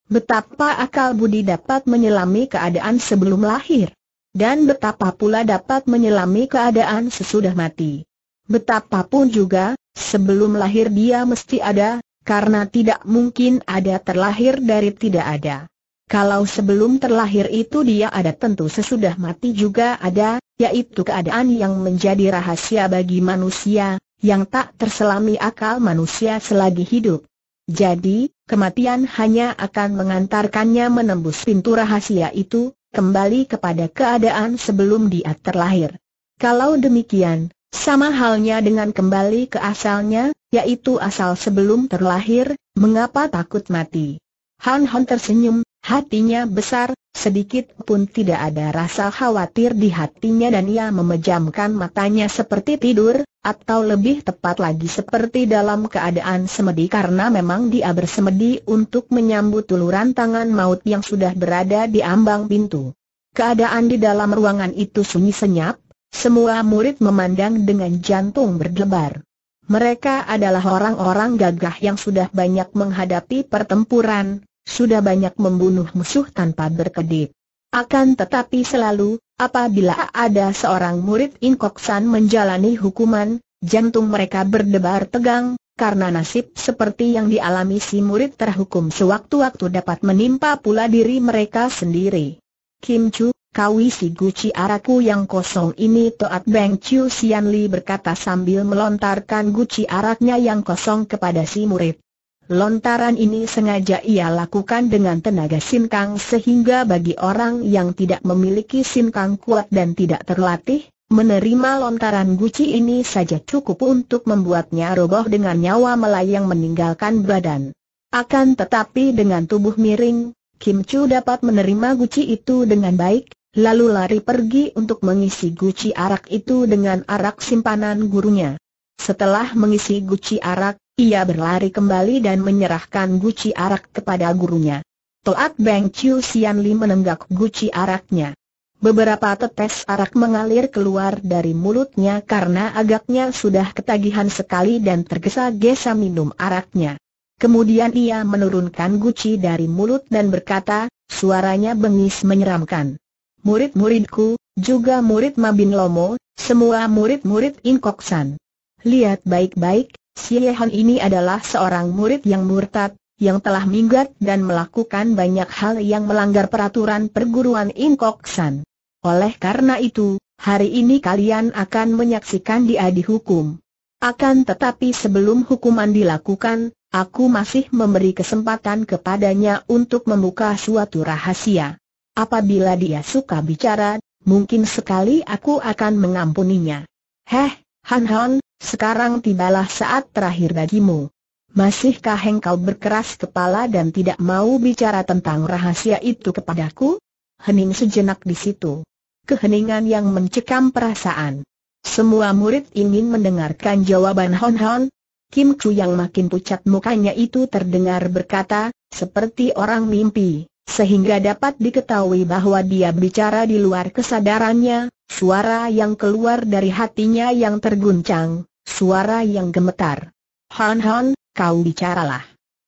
Betapa akal budi dapat menyelami keadaan sebelum lahir. Dan betapa pula dapat menyelami keadaan sesudah mati. Betapapun juga, sebelum lahir dia mesti ada, karena tidak mungkin ada terlahir dari tidak ada. Kalau sebelum terlahir itu dia ada tentu sesudah mati juga ada, yaitu keadaan yang menjadi rahasia bagi manusia, yang tak terselami akal manusia selagi hidup. Jadi, kematian hanya akan mengantarkannya menembus pintu rahasia itu, kembali kepada keadaan sebelum dia terlahir. Kalau demikian, sama halnya dengan kembali ke asalnya, yaitu asal sebelum terlahir, mengapa takut mati? Han Han tersenyum, Hatinya besar, sedikit pun tidak ada rasa khawatir di hatinya dan ia memejamkan matanya seperti tidur, atau lebih tepat lagi seperti dalam keadaan semedi karena memang dia bersemedi untuk menyambut uluran tangan maut yang sudah berada di ambang pintu. Keadaan di dalam ruangan itu sunyi senyap, semua murid memandang dengan jantung berdebar. Mereka adalah orang-orang gagah yang sudah banyak menghadapi pertempuran, sudah banyak membunuh musuh tanpa berkedip. Akan tetapi selalu, apabila ada seorang murid Inkoksan menjalani hukuman, jantung mereka berdebar tegang, karena nasib seperti yang dialami si murid terhukum sewaktu-waktu dapat menimpa pula diri mereka sendiri. Kim Chu, kawi si guci araku yang kosong ini Toat Beng Chu Sian Li berkata sambil melontarkan guci araknya yang kosong kepada si murid. Lontaran ini sengaja ia lakukan dengan tenaga sinkang sehingga bagi orang yang tidak memiliki sinkang kuat dan tidak terlatih, menerima lontaran guci ini saja cukup untuk membuatnya roboh dengan nyawa melayang meninggalkan badan. Akan tetapi dengan tubuh miring, Kim Chu dapat menerima guci itu dengan baik, lalu lari pergi untuk mengisi guci arak itu dengan arak simpanan gurunya. Setelah mengisi guci arak, ia berlari kembali dan menyerahkan guci arak kepada gurunya. Toat Beng Chiu Sian Li menenggak guci araknya. Beberapa tetes arak mengalir keluar dari mulutnya karena agaknya sudah ketagihan sekali dan tergesa-gesa minum araknya. Kemudian ia menurunkan guci dari mulut dan berkata, suaranya bengis menyeramkan. Murid-muridku, juga murid Mabin Lomo, semua murid-murid Inkoksan. Lihat baik-baik, Siehan ini adalah seorang murid yang murtad, yang telah minggat dan melakukan banyak hal yang melanggar peraturan perguruan Inkoksan. Oleh karena itu, hari ini kalian akan menyaksikan dia dihukum. Akan tetapi sebelum hukuman dilakukan, aku masih memberi kesempatan kepadanya untuk membuka suatu rahasia. Apabila dia suka bicara, mungkin sekali aku akan mengampuninya. Heh, Han Han, sekarang tibalah saat terakhir bagimu. Masihkah engkau berkeras kepala dan tidak mau bicara tentang rahasia itu kepadaku? Hening sejenak di situ. Keheningan yang mencekam perasaan. Semua murid ingin mendengarkan jawaban Hon Hon. Kim Chu yang makin pucat mukanya itu terdengar berkata, seperti orang mimpi, sehingga dapat diketahui bahwa dia bicara di luar kesadarannya, Suara yang keluar dari hatinya yang terguncang, suara yang gemetar. Han Han, kau bicaralah.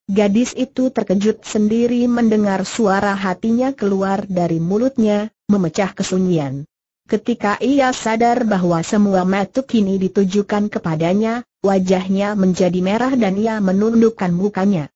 Gadis itu terkejut sendiri mendengar suara hatinya keluar dari mulutnya, memecah kesunyian. Ketika ia sadar bahwa semua mata kini ditujukan kepadanya, wajahnya menjadi merah dan ia menundukkan mukanya.